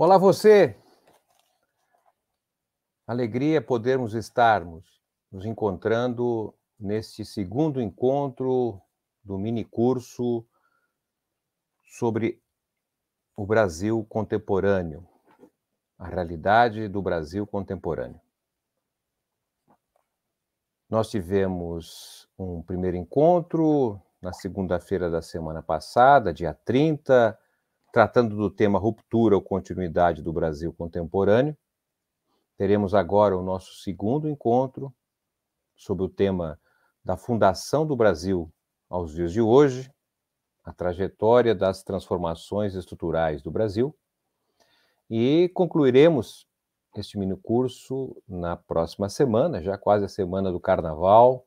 Olá, você! Alegria podermos estarmos nos encontrando neste segundo encontro do mini curso sobre o Brasil contemporâneo, a realidade do Brasil contemporâneo. Nós tivemos um primeiro encontro na segunda-feira da semana passada, dia 30, tratando do tema ruptura ou continuidade do Brasil contemporâneo. Teremos agora o nosso segundo encontro sobre o tema da fundação do Brasil aos dias de hoje, a trajetória das transformações estruturais do Brasil. E concluiremos este mini curso na próxima semana, já quase a semana do Carnaval,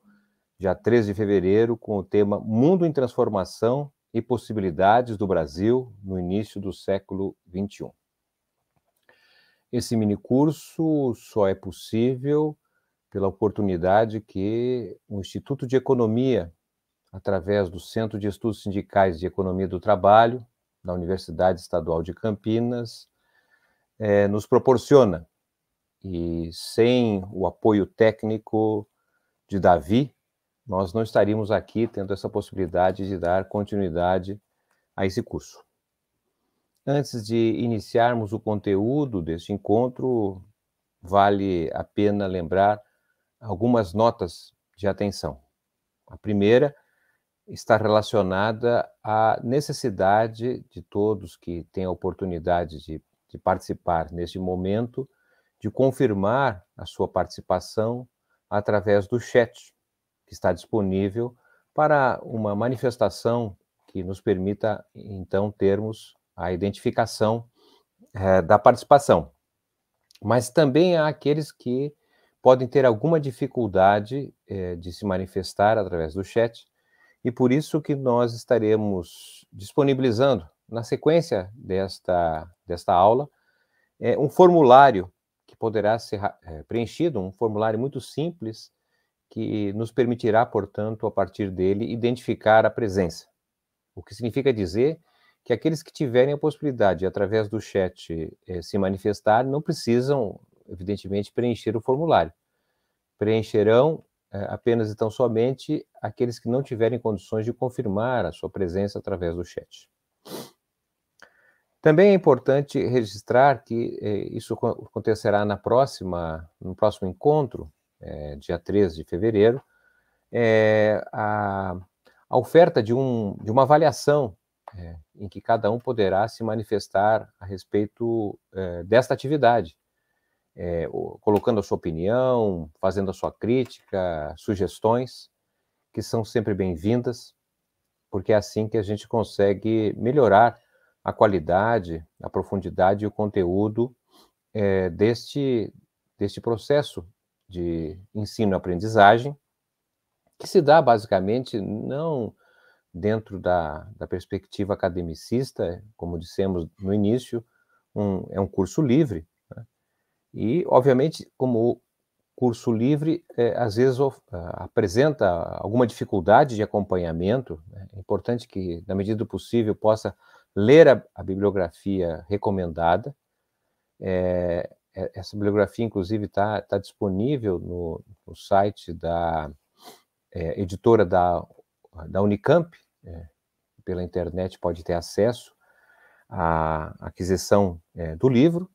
dia 13 de fevereiro, com o tema Mundo em Transformação e possibilidades do Brasil no início do século XXI. Esse minicurso só é possível pela oportunidade que o Instituto de Economia, através do Centro de Estudos Sindicais de Economia do Trabalho, da Universidade Estadual de Campinas, é, nos proporciona. E sem o apoio técnico de Davi, nós não estaríamos aqui tendo essa possibilidade de dar continuidade a esse curso. Antes de iniciarmos o conteúdo deste encontro, vale a pena lembrar algumas notas de atenção. A primeira está relacionada à necessidade de todos que têm a oportunidade de, de participar neste momento, de confirmar a sua participação através do chat que está disponível para uma manifestação que nos permita, então, termos a identificação é, da participação. Mas também há aqueles que podem ter alguma dificuldade é, de se manifestar através do chat, e por isso que nós estaremos disponibilizando, na sequência desta, desta aula, é, um formulário que poderá ser é, preenchido, um formulário muito simples, que nos permitirá, portanto, a partir dele, identificar a presença. O que significa dizer que aqueles que tiverem a possibilidade, através do chat, eh, se manifestar, não precisam, evidentemente, preencher o formulário. Preencherão eh, apenas, tão somente aqueles que não tiverem condições de confirmar a sua presença através do chat. Também é importante registrar que eh, isso acontecerá na próxima, no próximo encontro, é, dia 13 de fevereiro, é, a, a, oferta de, um, de uma avaliação é, em que cada um poderá se manifestar a respeito desta atividade, colocando a sua opinião, fazendo a sua crítica, sugestões, que são sempre bem-vindas, porque é assim que a gente consegue melhorar a qualidade, a profundidade e o conteúdo deste, deste processo de ensino-aprendizagem, que se dá basicamente não dentro da, da perspectiva academicista, como dissemos no início, um, é um curso livre. Né? E, obviamente, como curso livre, é, às vezes of, é, apresenta alguma dificuldade de acompanhamento, né? é importante que, na medida do possível, possa ler a, a bibliografia recomendada, é, é, essa bibliografia, inclusive, está tá disponível no, no, site da é, editora da, da Unicamp, é, pela internet pode ter acesso à aquisição é, do livro.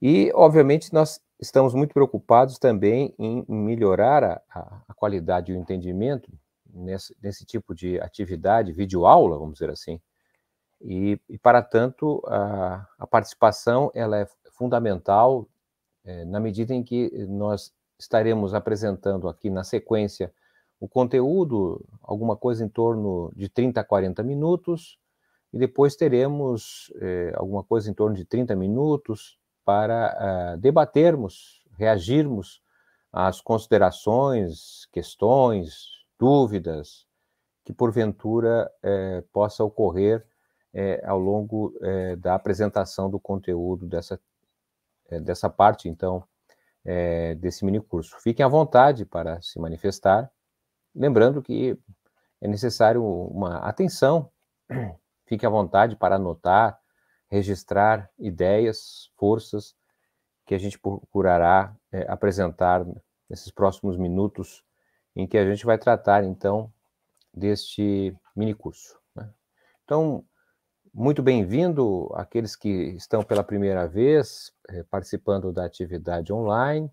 E, obviamente, nós estamos muito preocupados também em melhorar a, a qualidade e o entendimento nesse, nesse tipo de atividade, videoaula, vamos dizer assim, e, e, para tanto, a, a participação ela é, fundamental é, na medida em que nós estaremos apresentando aqui na sequência o conteúdo, alguma coisa em torno de 30 a 40 minutos, e depois teremos é, alguma coisa em torno de 30 minutos para ah, debatermos, reagirmos às considerações, questões, dúvidas que porventura eh, possa ocorrer é, ao longo da apresentação do conteúdo dessa é, dessa parte, então, é, desse mini curso. Fiquem à vontade para se manifestar, lembrando que é necessário uma atenção, fique à vontade para anotar, registrar ideias, forças que a gente procurará é, apresentar nesses próximos minutos, em que a gente vai tratar, então, deste mini curso. Né? Então, muito bem-vindo aqueles que estão pela primeira vez eh, participando da atividade online.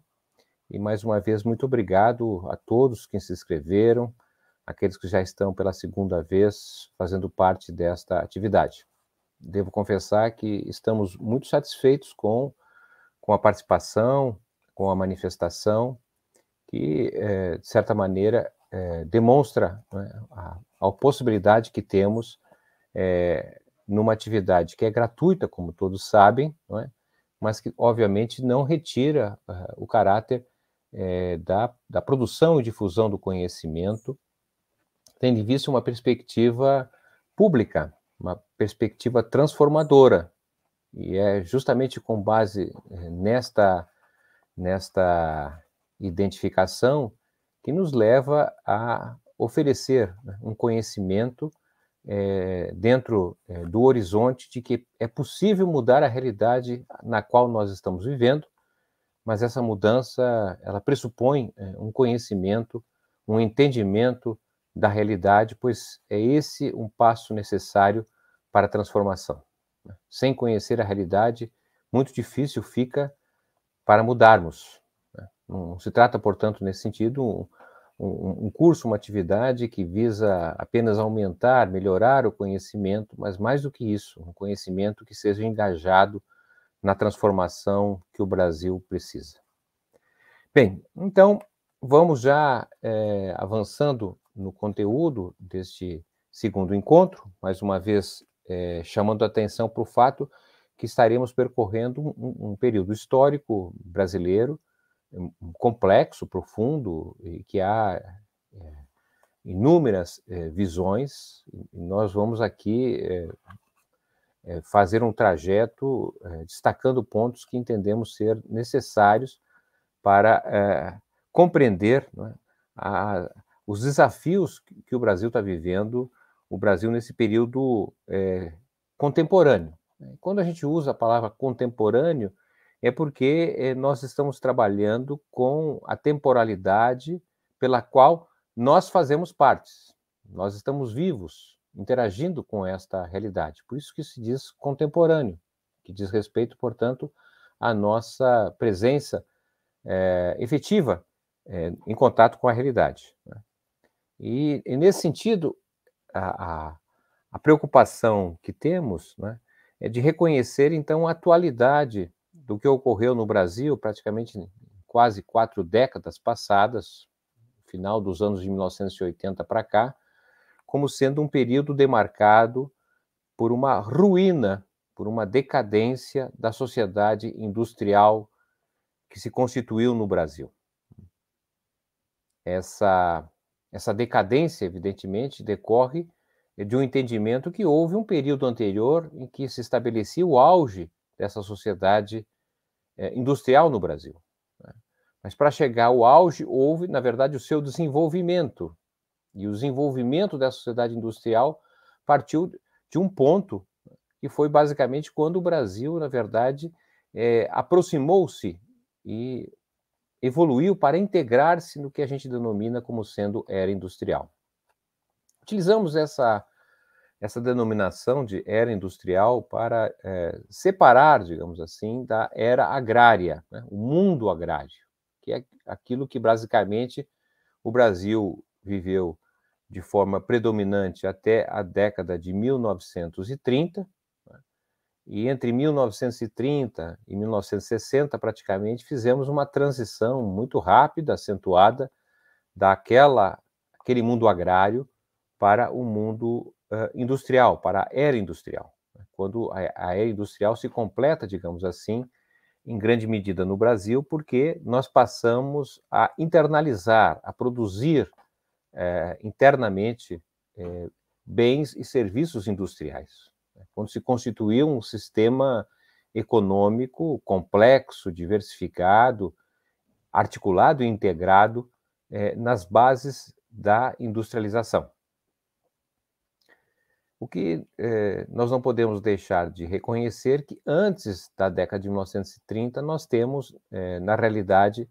E mais uma vez, muito obrigado a todos que se inscreveram, aqueles que já estão pela segunda vez fazendo parte desta atividade. Devo confessar que estamos muito satisfeitos com, com a participação, com a manifestação, que, eh, de certa maneira, eh, demonstra né, a, a possibilidade que temos é, numa atividade que é gratuita, como todos sabem, é? mas que, obviamente, não retira uh, o caráter é, da, da produção e difusão do conhecimento, tendo em vista uma perspectiva pública, uma perspectiva transformadora. E é justamente com base eh, nesta, nesta identificação que nos leva a oferecer né, um conhecimento é, dentro é, do horizonte de que é possível mudar a realidade na qual nós estamos vivendo, mas essa mudança ela pressupõe é, um conhecimento, um entendimento da realidade, pois é esse um passo necessário para a transformação. Né? Sem conhecer a realidade, muito difícil fica para mudarmos. Né? Não se trata, portanto, nesse sentido, um, um, curso, uma atividade que visa apenas aumentar, melhorar o conhecimento, mas mais do que isso, um conhecimento que seja engajado na transformação que o Brasil precisa. Bem, então vamos já é, avançando no conteúdo deste segundo encontro, mais uma vez é, chamando a atenção para o fato que estaremos percorrendo um, um período histórico brasileiro complexo, profundo, e que há é, inúmeras é, visões, e nós vamos aqui é, fazer um trajeto destacando pontos que entendemos ser necessários para compreender a, os desafios que o Brasil está vivendo, o Brasil nesse período é, contemporâneo. Quando a gente usa a palavra contemporâneo, é porque eh, nós estamos trabalhando com a temporalidade pela qual nós fazemos parte. Nós estamos vivos, interagindo com esta realidade. Por isso que se diz contemporâneo, que diz respeito, portanto, à nossa presença é, efetiva é, em contato com a realidade. Né? E, e, nesse sentido, a, a, a preocupação que temos né, é de reconhecer, então, a atualidade do que ocorreu no Brasil praticamente quase quatro décadas passadas, final dos anos de 1980 para cá, como sendo um período demarcado por uma ruína, por uma decadência da sociedade industrial que se constituiu no Brasil. Essa, essa decadência, evidentemente, decorre de um entendimento que houve um período anterior em que se estabelecia o auge dessa sociedade é, industrial no Brasil. Né? Mas para chegar ao auge, houve, na verdade, o seu desenvolvimento. E o desenvolvimento da sociedade industrial partiu de um ponto que foi basicamente quando o Brasil, na verdade, é, aproximou-se e evoluiu para integrar-se no que a gente denomina como sendo era industrial. Utilizamos essa essa denominação de era industrial para é, separar, digamos assim, da era agrária, né? o mundo agrário, que é aquilo que basicamente o Brasil viveu de forma predominante até a década de 1930. Né, e entre 1930 e 1960, praticamente, fizemos uma transição muito rápida, acentuada, daquela aquele mundo agrário para o mundo industrial, para a era industrial. Né? Quando a era industrial se completa, digamos assim, em grande medida no Brasil, porque nós passamos a internalizar, a produzir eh, internamente eh, bens e serviços industriais. Né? Quando se constituiu um sistema econômico complexo, diversificado, articulado e integrado eh, nas bases da industrialização. O que eh, nós não podemos deixar de reconhecer que antes da década de 1930 nós temos, eh, na realidade,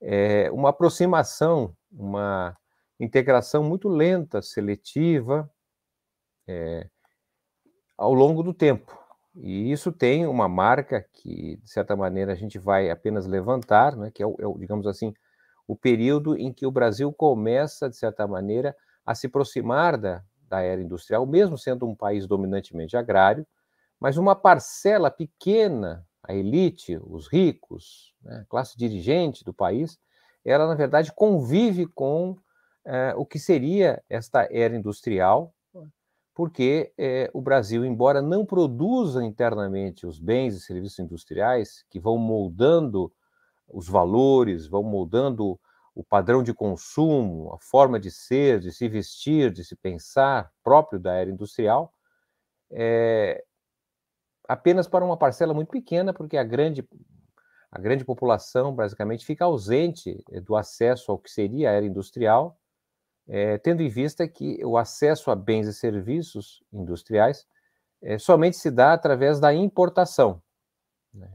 eh, uma aproximação, uma integração muito lenta, seletiva, ao longo do tempo. E isso tem uma marca que, de certa maneira, a gente vai apenas levantar, né, que é, é o, digamos assim, o período em que o Brasil começa, de certa maneira, a se aproximar da, da era industrial, mesmo sendo um país dominantemente agrário, mas uma parcela pequena, a elite, os ricos, né, a classe dirigente do país, ela, na verdade, convive com eh, o que seria esta era industrial, porque eh, o Brasil, embora não produza internamente os bens e serviços industriais que vão moldando os valores, vão moldando o padrão de consumo, a forma de ser, de se vestir, de se pensar próprio da era industrial, é, apenas para uma parcela muito pequena, porque a grande, a grande população basicamente fica ausente eh, do acesso ao que seria a era industrial, é, tendo em vista que o acesso a bens e serviços industriais é, somente se dá através da importação. Né?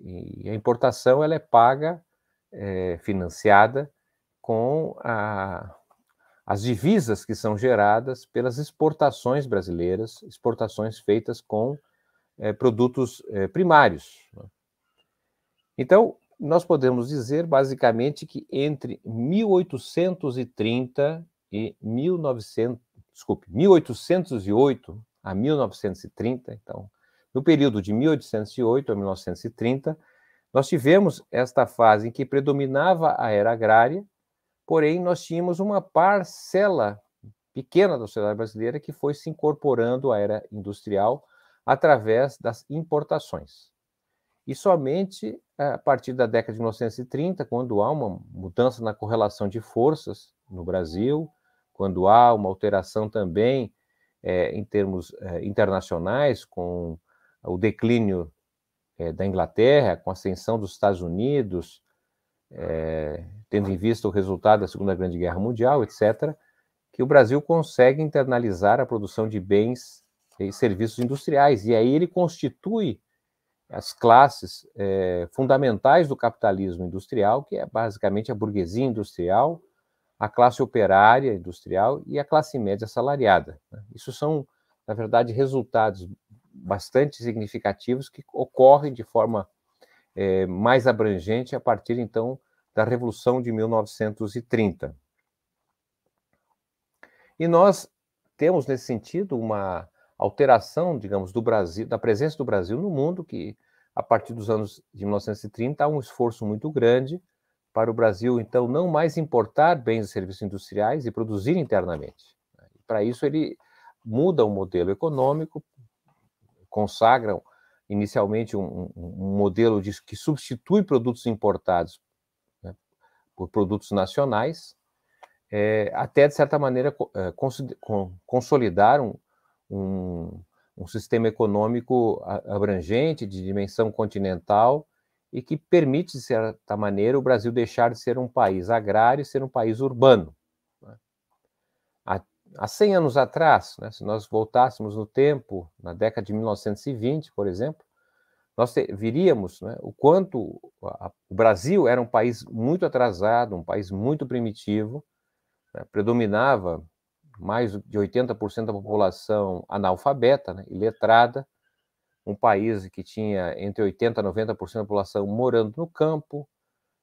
E a importação ela é paga é, financiada com a, as divisas que são geradas pelas exportações brasileiras, exportações feitas com é, produtos é, primários. Né? Então, nós podemos dizer basicamente que entre 1830 e 1900, desculpe, 1808 a 1930, então, no período de 1808 a 1930, nós tivemos esta fase em que predominava a era agrária, porém nós tínhamos uma parcela pequena da sociedade brasileira que foi se incorporando à era industrial através das importações. E somente eh, a partir da década de 1930, quando há uma mudança na correlação de forças no Brasil, quando há uma alteração também é, em termos é, internacionais, com o declínio é, da Inglaterra, com a ascensão dos Estados Unidos, é, tendo em vista o resultado da Segunda Grande Guerra Mundial, etc., que o Brasil consegue internalizar a produção de bens e serviços industriais. E aí ele constitui as classes é, fundamentais do capitalismo industrial, que é basicamente a burguesia industrial, a classe operária industrial e a classe média salariada. Né. Isso são, na verdade, resultados bastante significativos que ocorrem de forma é, mais abrangente a partir então da Revolução de 1930. E nós temos nesse sentido uma alteração, digamos, do Brasil, da presença do Brasil no mundo que a partir dos anos de 1930 há um esforço muito grande para o Brasil então não mais importar bens e serviços industriais e produzir internamente. Para isso ele muda o modelo econômico consagram inicialmente um, um modelo de, que substitui produtos importados né, por produtos nacionais, é, até de certa maneira é, consolidar um, um sistema econômico abrangente, de dimensão continental, e que permite, de certa maneira, o Brasil deixar de ser um país agrário e ser um país urbano há 100 anos atrás, né, se nós voltássemos no tempo, na década de 1920, por exemplo, nós veríamos né, o quanto a, a, o Brasil era um país muito atrasado, um país muito primitivo, né, predominava mais de 80% da população analfabeta, né, iletrada, um país que tinha entre 80% e 90% da população morando no campo,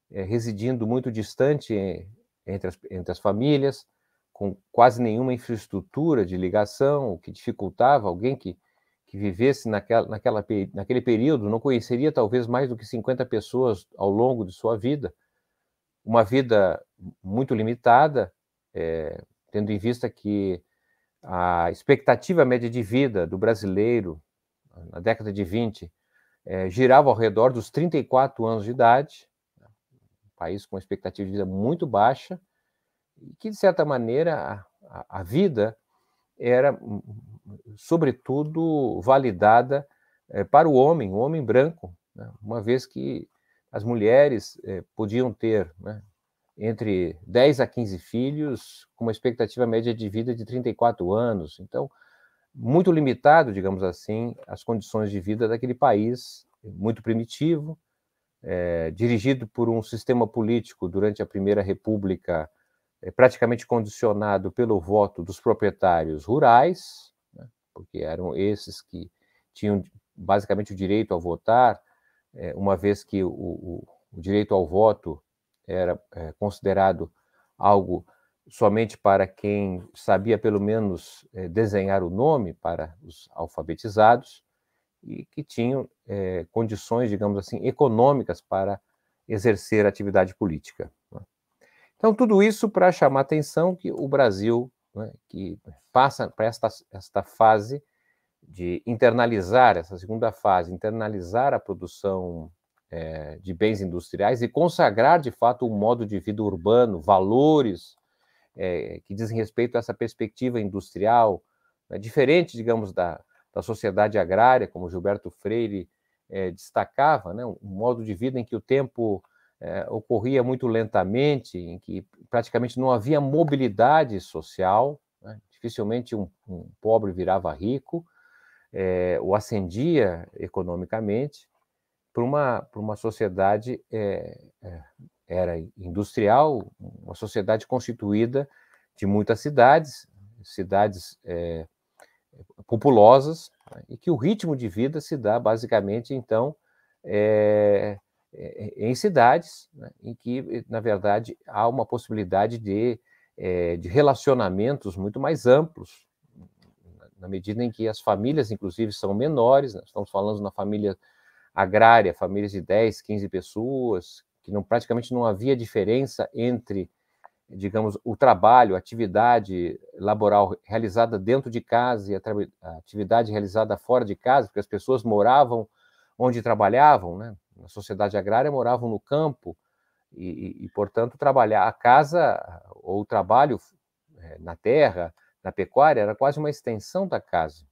eh, residindo muito distante eh, entre as, entre as famílias, com quase nenhuma infraestrutura de ligação, o que dificultava alguém que, que vivesse naquela, naquela, naquele período, não conheceria talvez mais do que 50 pessoas ao longo de sua vida, uma vida muito limitada, é, tendo em vista que a expectativa média de vida do brasileiro na década de 20 é, eh, girava ao redor dos 34 anos de idade, né? um país com expectativa de vida muito baixa, e que, de certa maneira, a, a vida era, hum, hum, hum, sobretudo, validada é, para o homem, o homem branco, né? uma vez que as mulheres é, podiam ter né, entre 10 a 15 filhos, com uma expectativa média de vida de 34 anos. Então, muito limitado, digamos assim, as condições de vida daquele país, muito primitivo, é, dirigido por um sistema político durante a Primeira República é praticamente condicionado pelo voto dos proprietários rurais, né, porque eram esses que tinham basicamente o direito a votar, é, uma vez que o, o, o, direito ao voto era é, considerado algo somente para quem sabia pelo menos é, desenhar o nome para os alfabetizados e que tinham é, condições, digamos assim, econômicas para exercer atividade política. Então, tudo isso para chamar a atenção que o Brasil, né, que passa para esta, esta fase de internalizar, essa segunda fase, internalizar a produção é, de bens industriais e consagrar, de fato, um modo de vida urbano, valores é, que dizem respeito a essa perspectiva industrial, né, diferente, digamos, da, da sociedade agrária, como Gilberto Freire é, destacava, né, um modo de vida em que o tempo é, ocorria muito lentamente, em que praticamente não havia mobilidade social, né? dificilmente um, um, pobre virava rico, é, ou ascendia economicamente, para uma, uma sociedade é, é, era industrial, uma sociedade constituída de muitas cidades, cidades é, populosas, né? e que o ritmo de vida se dá basicamente, então, é, é, é, em cidades né, em que, na verdade, há uma possibilidade de, é, de relacionamentos muito mais amplos, na medida em que as famílias, inclusive, são menores. Né? Estamos falando na família agrária, famílias de 10, 15 pessoas, que não, praticamente não havia diferença entre, digamos, o trabalho, a atividade laboral realizada dentro de casa e a atividade realizada fora de casa, porque as pessoas moravam onde trabalhavam, né? na sociedade agrária moravam no campo e, e, portanto, trabalhar a casa ou o trabalho é, na terra, na pecuária, era quase uma extensão da casa,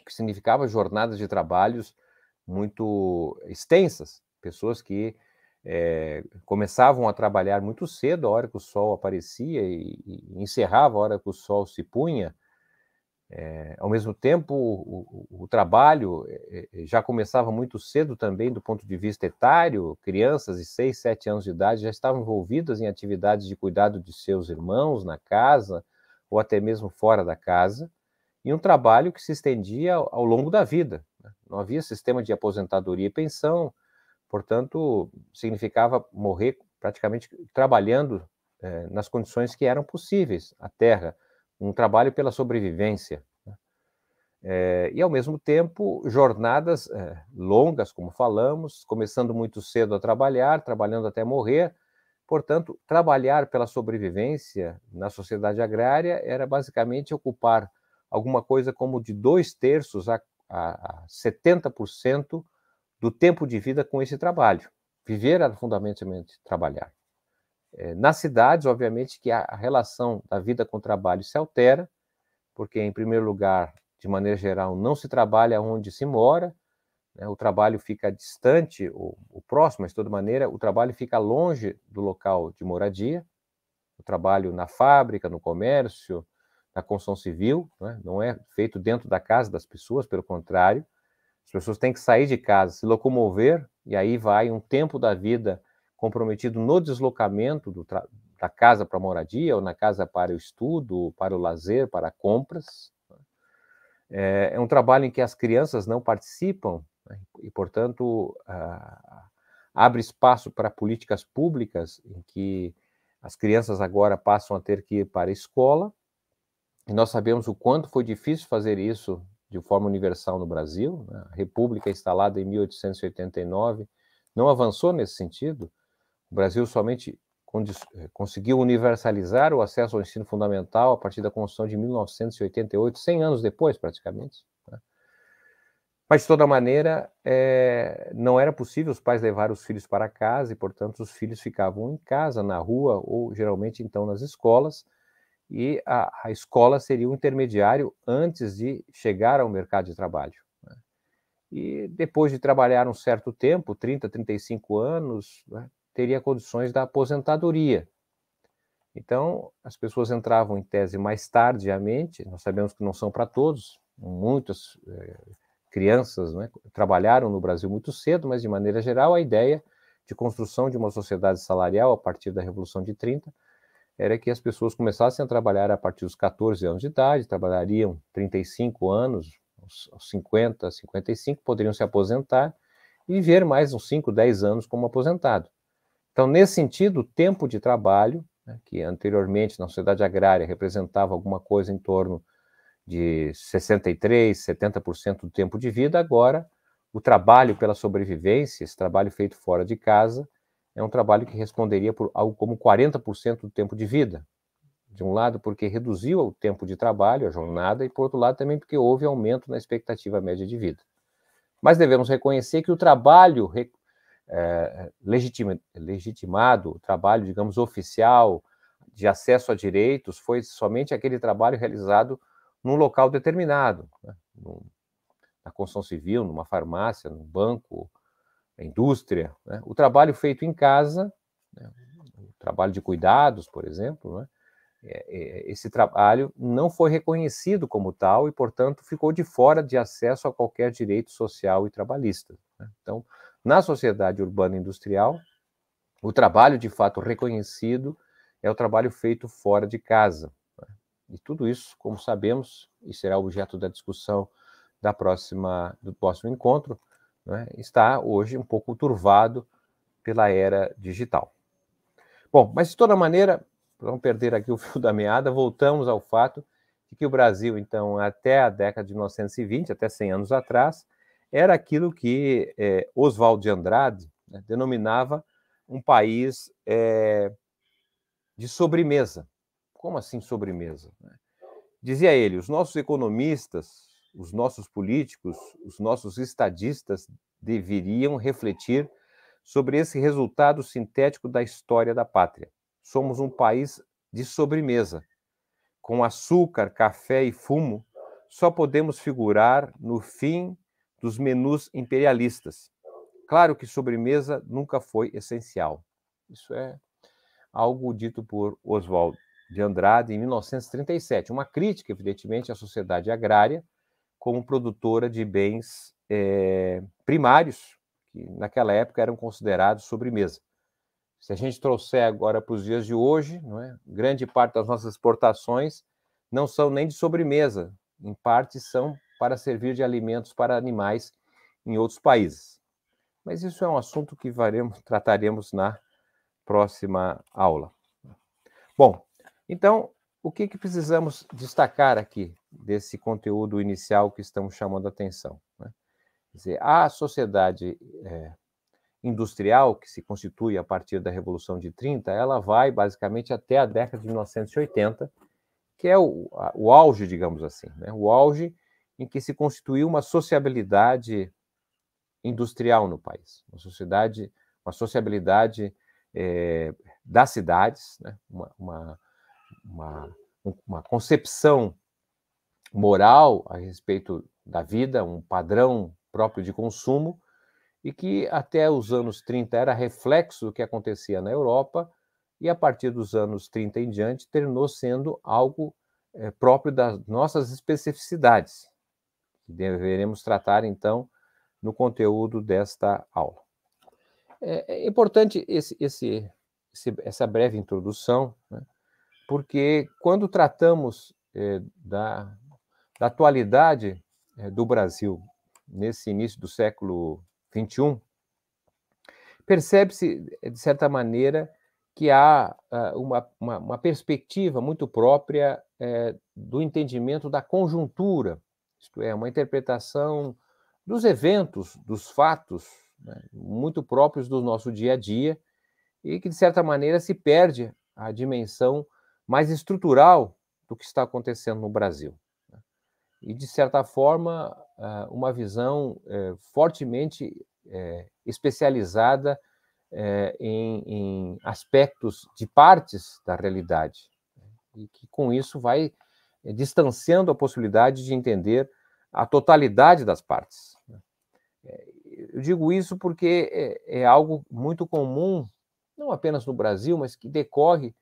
o que significava jornadas de trabalhos muito extensas, pessoas que é, começavam a trabalhar muito cedo, a hora que o sol aparecia, e, e encerrava a hora que o sol se punha, é, ao mesmo tempo, o, o, trabalho é, é, já começava muito cedo também do ponto de vista etário, crianças de 6, 7 anos de idade já estavam envolvidas em atividades de cuidado de seus irmãos na casa ou até mesmo fora da casa, e um trabalho que se estendia ao, longo da vida. Né? Não havia sistema de aposentadoria e pensão, portanto, significava morrer praticamente trabalhando é, nas condições que eram possíveis. A terra um trabalho pela sobrevivência. Né? É, e, ao mesmo tempo, jornadas é, longas, como falamos, começando muito cedo a trabalhar, trabalhando até morrer. Portanto, trabalhar pela sobrevivência na sociedade agrária era basicamente ocupar alguma coisa como de dois terços a, a, a 70% do tempo de vida com esse trabalho. Viver era fundamentalmente trabalhar. É, nas cidades, obviamente, que a, relação da vida com o trabalho se altera, porque, em primeiro lugar, de maneira geral, não se trabalha onde se mora, né? o trabalho fica distante, o, o próximo, mas de toda maneira, o trabalho fica longe do local de moradia, o trabalho na fábrica, no comércio, na construção civil, né? não é feito dentro da casa das pessoas, pelo contrário, as pessoas têm que sair de casa, se locomover, e aí vai um tempo da vida comprometido no deslocamento do da casa para a moradia, ou na casa para o estudo, para o lazer, para compras. Né? É, é, um trabalho em que as crianças não participam né? e, portanto, abre espaço para políticas públicas em que as crianças agora passam a ter que ir para a escola. E nós sabemos o quanto foi difícil fazer isso de forma universal no Brasil. Né? A República, instalada em 1889, não avançou nesse sentido. O Brasil somente eh, conseguiu universalizar o acesso ao ensino fundamental a partir da Constituição de 1988, 100 anos depois, praticamente. Né? Mas, de toda maneira, é, não era possível os pais levar os filhos para casa e, portanto, os filhos ficavam em casa, na rua ou, geralmente, então, nas escolas. E a, a escola seria o um intermediário antes de chegar ao mercado de trabalho. Né? E depois de trabalhar um certo tempo, 30, 35 anos, né? teria condições da aposentadoria. Então, as pessoas entravam em tese mais tardiamente, nós sabemos que não são para todos, muitas eh, crianças né, trabalharam no Brasil muito cedo, mas de maneira geral a ideia de construção de uma sociedade salarial a partir da Revolução de 30 era que as pessoas começassem a trabalhar a partir dos 14 anos de idade, trabalhariam 35 anos, aos 50, 55, poderiam se aposentar e viver mais uns 5, 10 anos como aposentado. Então, nesse sentido, o tempo de trabalho, né, que anteriormente na sociedade agrária representava alguma coisa em torno de 63%, 70% do tempo de vida, agora o trabalho pela sobrevivência, esse trabalho feito fora de casa, é um trabalho que responderia por algo como 40% do tempo de vida. De um lado, porque reduziu o tempo de trabalho, a jornada, e por outro lado, também porque houve aumento na expectativa média de vida. Mas devemos reconhecer que o trabalho eh, legitima, legitimado, trabalho, digamos, oficial de acesso a direitos, foi somente aquele trabalho realizado num local determinado, né? na construção civil, numa farmácia, num banco, na indústria. Né? O trabalho feito em casa, né? o trabalho de cuidados, por exemplo, né? é, é, esse trabalho não foi reconhecido como tal e, portanto, ficou de fora de acesso a qualquer direito social e trabalhista. Né? Então, na sociedade urbana industrial, o trabalho de fato reconhecido é o trabalho feito fora de casa. Né? E tudo isso, como sabemos, e será objeto da discussão da próxima, do próximo encontro, né, está hoje um pouco turvado pela era digital. Bom, mas de toda maneira, para não perder aqui o fio da meada, voltamos ao fato de que o Brasil, então, até a década de 1920, até 100 anos atrás, era aquilo que é, eh, Oswald de Andrade né, denominava um país é, de sobremesa. Como assim sobremesa? Né? Dizia ele: os nossos economistas, os nossos políticos, os nossos estadistas deveriam refletir sobre esse resultado sintético da história da pátria. Somos um país de sobremesa. Com açúcar, café e fumo, só podemos figurar no fim dos menus imperialistas. Claro que sobremesa nunca foi essencial. Isso é algo dito por Oswald de Andrade em 1937. Uma crítica, evidentemente, à sociedade agrária como produtora de bens é, primários, que naquela época eram considerados sobremesa. Se a gente trouxer agora para os dias de hoje, é? grande parte das nossas exportações não são nem de sobremesa, em parte são para servir de alimentos para animais em outros países. Mas isso é um assunto que varemos, trataremos na próxima aula. Bom, então, o que, que precisamos destacar aqui desse conteúdo inicial que estamos chamando a atenção? Né? Quer dizer, a sociedade é, industrial, que se constitui a partir da Revolução de 30, ela vai basicamente até a década de 1980, que é o, o auge, digamos assim, né? o auge em que se constituiu uma sociabilidade industrial no país, uma sociedade, uma sociabilidade é, das cidades, né? uma, uma, uma, uma concepção moral a respeito da vida, um padrão próprio de consumo, e que até os anos 30 era reflexo do que acontecia na Europa, e a partir dos anos 30 em diante terminou sendo algo é, próprio das nossas especificidades que deveremos tratar, então, no conteúdo desta aula. É, é importante esse, esse, essa breve introdução, né? porque quando tratamos é, da, da, atualidade é, do Brasil nesse início do século XXI, percebe-se, de certa maneira, que há ah, uma, uma, uma, perspectiva muito própria do entendimento da conjuntura isto é, uma interpretação dos eventos, dos fatos, né, muito próprios do nosso dia a dia, e que, de certa maneira, se perde a dimensão mais estrutural do que está acontecendo no Brasil. Né. E, de certa forma, ah, uma visão eh, fortemente eh, especializada eh, em, em aspectos de partes da realidade, né, e que, com isso, vai eh, distanciando a possibilidade de entender a totalidade das partes. Né? Eh, eu digo isso porque é, é algo muito comum, não apenas no Brasil, mas que decorre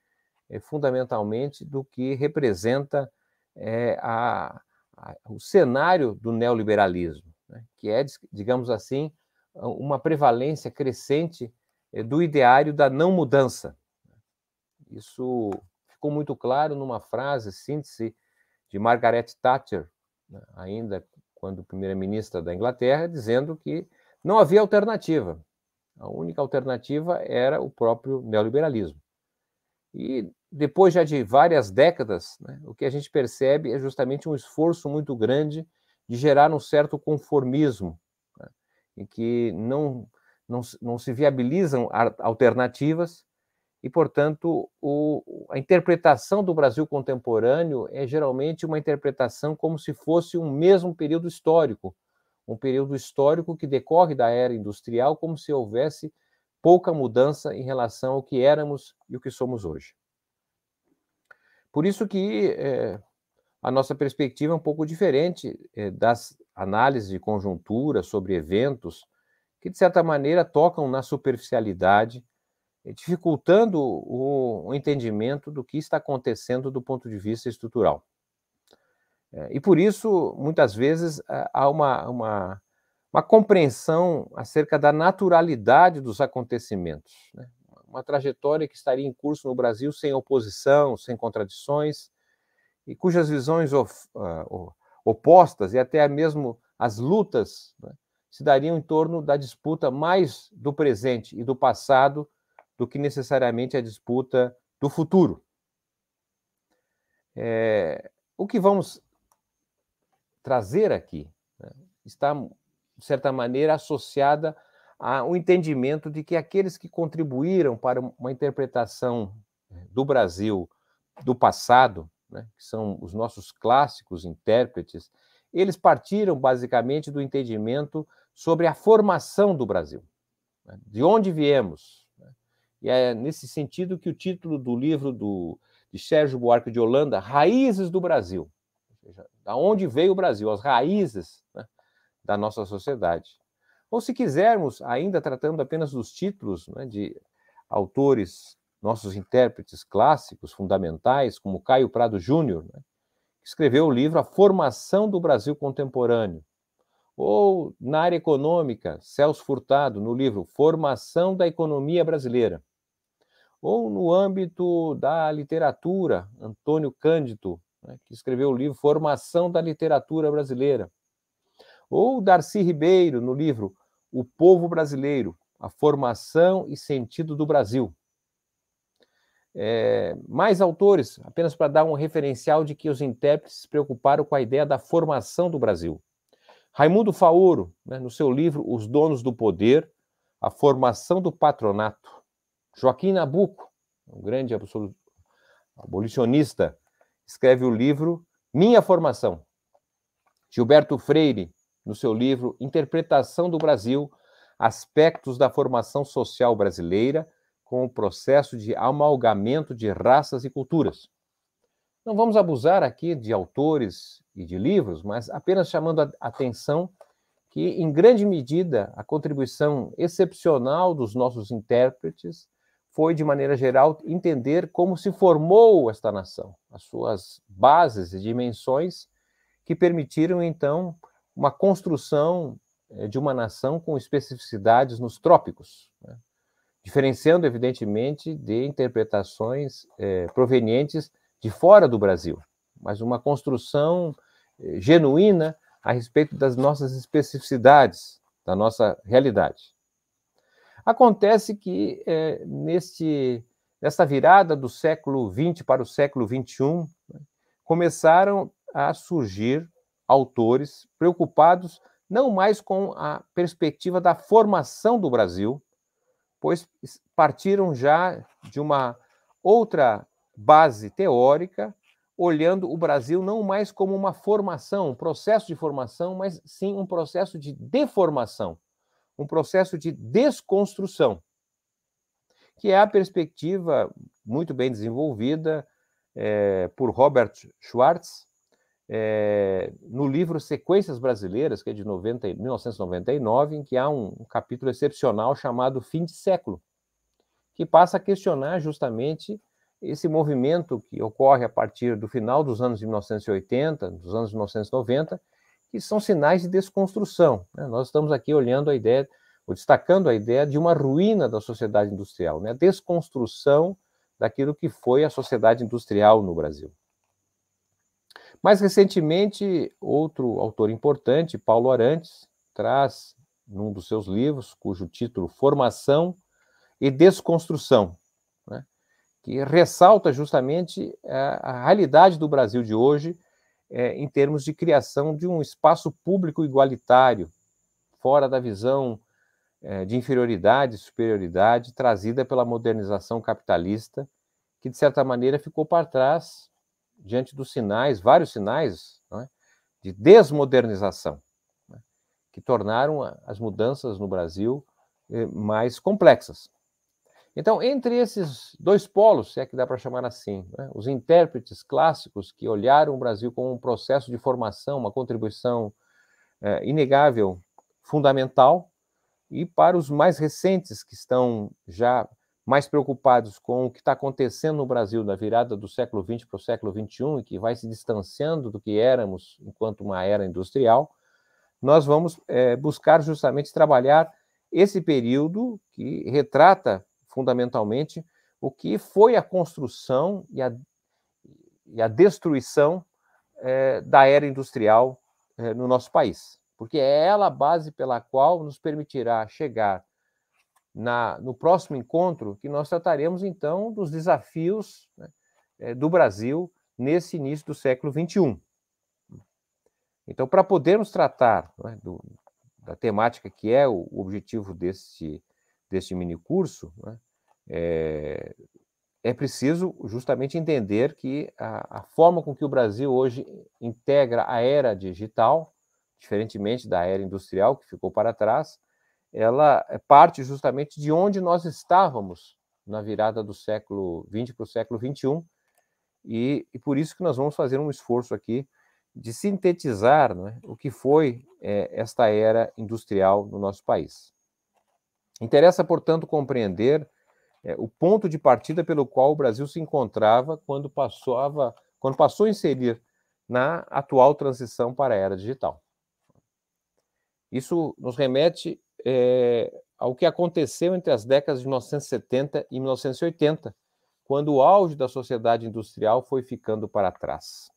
é, fundamentalmente do que representa é, a, a, o cenário do neoliberalismo, né? que é, digamos assim, uma prevalência crescente do ideário da não mudança. Né? Isso ficou muito claro numa frase, síntese de Margaret Thatcher, né, ainda quando primeira-ministra da Inglaterra, dizendo que não havia alternativa. A única alternativa era o próprio neoliberalismo. E depois já de várias décadas, né, o que a gente percebe é justamente um esforço muito grande de gerar um certo conformismo, né, em que não, não, não se viabilizam alternativas e, portanto, o, a interpretação do Brasil contemporâneo é geralmente uma interpretação como se fosse um mesmo período histórico, um período histórico que decorre da era industrial, como se houvesse pouca mudança em relação ao que éramos e o que somos hoje. Por isso que é, a nossa perspectiva é um pouco diferente é, das análises de conjuntura sobre eventos que, de certa maneira, tocam na superficialidade eh, dificultando o, o entendimento do que está acontecendo do ponto de vista estrutural. Eh, e por isso, muitas vezes, há uma, uma, uma compreensão acerca da naturalidade dos acontecimentos. Né? Uma trajetória que estaria em curso no Brasil sem oposição, sem contradições, e cujas visões of, uh, opostas e até mesmo as lutas né, se dariam em torno da disputa mais do presente e do passado do que necessariamente a disputa do futuro. É, o que vamos trazer aqui né, está, de certa maneira, associada ao entendimento de que aqueles que contribuíram para uma interpretação do Brasil do passado, né, que são os nossos clássicos intérpretes, eles partiram basicamente do entendimento sobre a formação do Brasil. Né, de onde viemos, e é nesse sentido que o título do livro do, de Sérgio Buarque de Holanda, Raízes do Brasil, ou seja, da onde veio o Brasil, as raízes né, da nossa sociedade. Ou se quisermos, ainda tratando apenas dos títulos né, de autores, nossos intérpretes clássicos fundamentais, como Caio Prado Júnior, né, que escreveu o livro A Formação do Brasil Contemporâneo, ou na área econômica, Celso Furtado, no livro Formação da Economia Brasileira ou no âmbito da literatura, Antônio Cândido, né, que escreveu o livro Formação da Literatura Brasileira, ou Darcy Ribeiro, no livro O Povo Brasileiro, a Formação e Sentido do Brasil. É, mais autores, apenas para dar um referencial de que os intérpretes se preocuparam com a ideia da formação do Brasil. Raimundo Faoro, né, no seu livro Os Donos do Poder, a formação do patronato. Joaquim Nabuco, um grande abolicionista, escreve o livro Minha Formação. Gilberto Freire, no seu livro Interpretação do Brasil, Aspectos da Formação Social Brasileira com o Processo de Amalgamento de Raças e Culturas. Não vamos abusar aqui de autores e de livros, mas apenas chamando a atenção que, em grande medida, a contribuição excepcional dos nossos intérpretes foi, de maneira geral, entender como se formou esta nação, as suas bases e dimensões que permitiram, então, uma construção eh, de uma nação com especificidades nos trópicos, né? diferenciando, evidentemente, de interpretações eh, provenientes de fora do Brasil, mas uma construção eh, genuína a respeito das nossas especificidades, da nossa realidade. Acontece que é, neste, nessa virada do século XX para o século XXI, né, começaram a surgir autores preocupados não mais com a perspectiva da formação do Brasil, pois partiram já de uma outra base teórica, olhando o Brasil não mais como uma formação, um processo de formação, mas sim um processo de deformação um processo de desconstrução, que é a perspectiva muito bem desenvolvida é, por Robert Schwartz é, no livro Sequências Brasileiras, que é de 90, 1999, em que há um, um capítulo excepcional chamado Fim de Século, que passa a questionar justamente esse movimento que ocorre a partir do final dos anos 1980, dos anos 1990, que são sinais de desconstrução. Né? Nós estamos aqui olhando a ideia, ou destacando a ideia de uma ruína da sociedade industrial, né? a desconstrução daquilo que foi a sociedade industrial no Brasil. Mais recentemente, outro autor importante, Paulo Arantes, traz num dos seus livros, cujo título Formação e Desconstrução, né? que ressalta justamente a, a realidade do Brasil de hoje, é, em termos de criação de um espaço público igualitário, fora da visão é, de inferioridade e superioridade trazida pela modernização capitalista, que de certa maneira ficou para trás diante dos sinais, vários sinais, é, de desmodernização, né, que tornaram as mudanças no Brasil é, mais complexas. Então, entre esses dois polos, se é que dá para chamar assim, né, os intérpretes clássicos que olharam o Brasil como um processo de formação, uma contribuição é, inegável, fundamental, e para os mais recentes que estão já mais preocupados com o que está acontecendo no Brasil na virada do século XX para o século XXI e que vai se distanciando do que éramos enquanto uma era industrial, nós vamos é, buscar justamente trabalhar esse período que retrata fundamentalmente, o que foi a construção e a, e a destruição eh, da era industrial eh, no nosso país, porque é ela a base pela qual nos permitirá chegar na, no próximo encontro, que nós trataremos então dos desafios né, eh, do Brasil nesse início do século XXI. Então, para podermos tratar né, do, da temática que é o objetivo desse deste mini né, é, é preciso justamente entender que a, a, forma com que o Brasil hoje integra a era digital, diferentemente da era industrial que ficou para trás, ela parte justamente de onde nós estávamos na virada do século XX para o século XXI, e, e por isso que nós vamos fazer um esforço aqui de sintetizar né, o que foi é, esta era industrial no nosso país. Interessa, portanto, compreender é, o ponto de partida pelo qual o Brasil se encontrava quando, passava, quando passou a inserir na atual transição para a era digital. Isso nos remete é, ao que aconteceu entre as décadas de 1970 e 1980, quando o auge da sociedade industrial foi ficando para trás,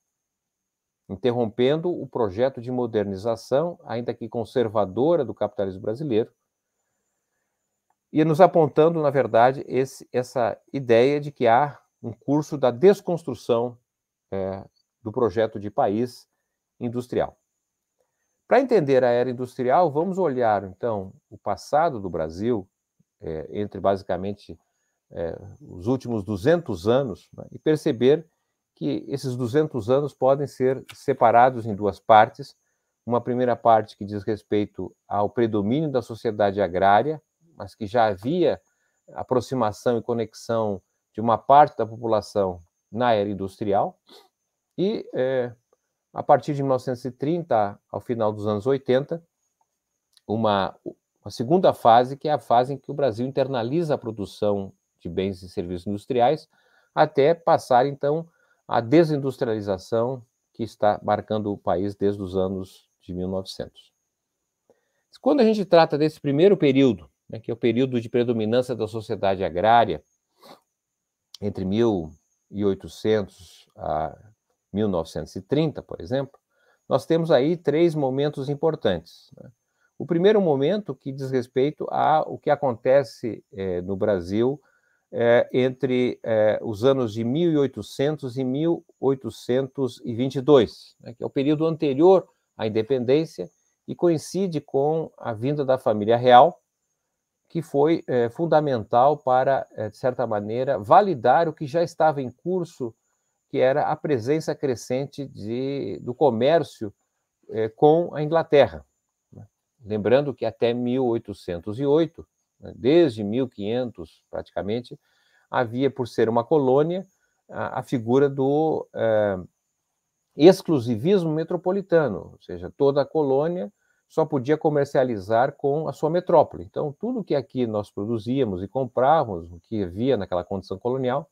interrompendo o projeto de modernização, ainda que conservadora, do capitalismo brasileiro, e nos apontando, na verdade, esse, essa ideia de que há um curso da desconstrução é, do projeto de país industrial. Para entender a era industrial, vamos olhar, então, o passado do Brasil, é, entre basicamente é, os últimos 200 anos, né, e perceber que esses 200 anos podem ser separados em duas partes. Uma primeira parte que diz respeito ao predomínio da sociedade agrária mas que já havia aproximação e conexão de uma parte da população na era industrial. E é, a partir de 1930, ao final dos anos 80, uma, uma segunda fase, que é a fase em que o Brasil internaliza a produção de bens e serviços industriais, até passar, então, a desindustrialização que está marcando o país desde os anos de 1900. Quando a gente trata desse primeiro período, né, que é o período de predominância da sociedade agrária, entre 1800 a 1930, por exemplo, nós temos aí três momentos importantes. Né? O primeiro momento que diz respeito a o que acontece é, no Brasil é, entre é, os anos de 1800 e 1822, né, que é o período anterior à independência e coincide com a vinda da família real, que foi é, fundamental para, eh, de certa maneira, validar o que já estava em curso, que era a presença crescente de, do comércio é, com a Inglaterra. Né? Lembrando que até 1808, né, desde 1500 praticamente, havia, por ser uma colônia, a, a figura do é, exclusivismo metropolitano, ou seja, toda a colônia só podia comercializar com a sua metrópole. Então, tudo que aqui nós produzíamos e comprávamos, o que havia naquela condição colonial,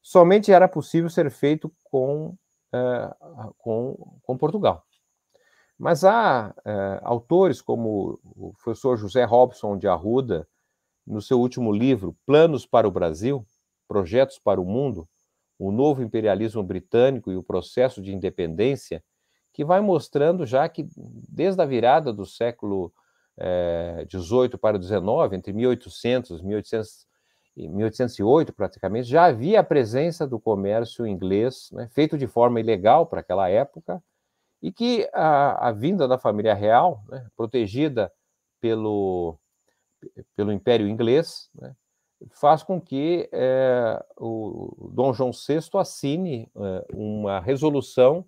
somente era possível ser feito com, uh, com, com, Portugal. Mas há uh, autores como o professor José Robson de Arruda, no seu último livro, Planos para o Brasil, Projetos para o Mundo, o novo imperialismo britânico e o processo de independência, que vai mostrando já que desde a virada do século XVIII eh, é, para o XIX, entre 1800 1800, e 1808 praticamente, já havia a presença do comércio inglês, né, feito de forma ilegal para aquela época, e que a, a vinda da família real, né, protegida pelo, pelo Império Inglês, né, faz com que é, o Dom João VI assine é, uma resolução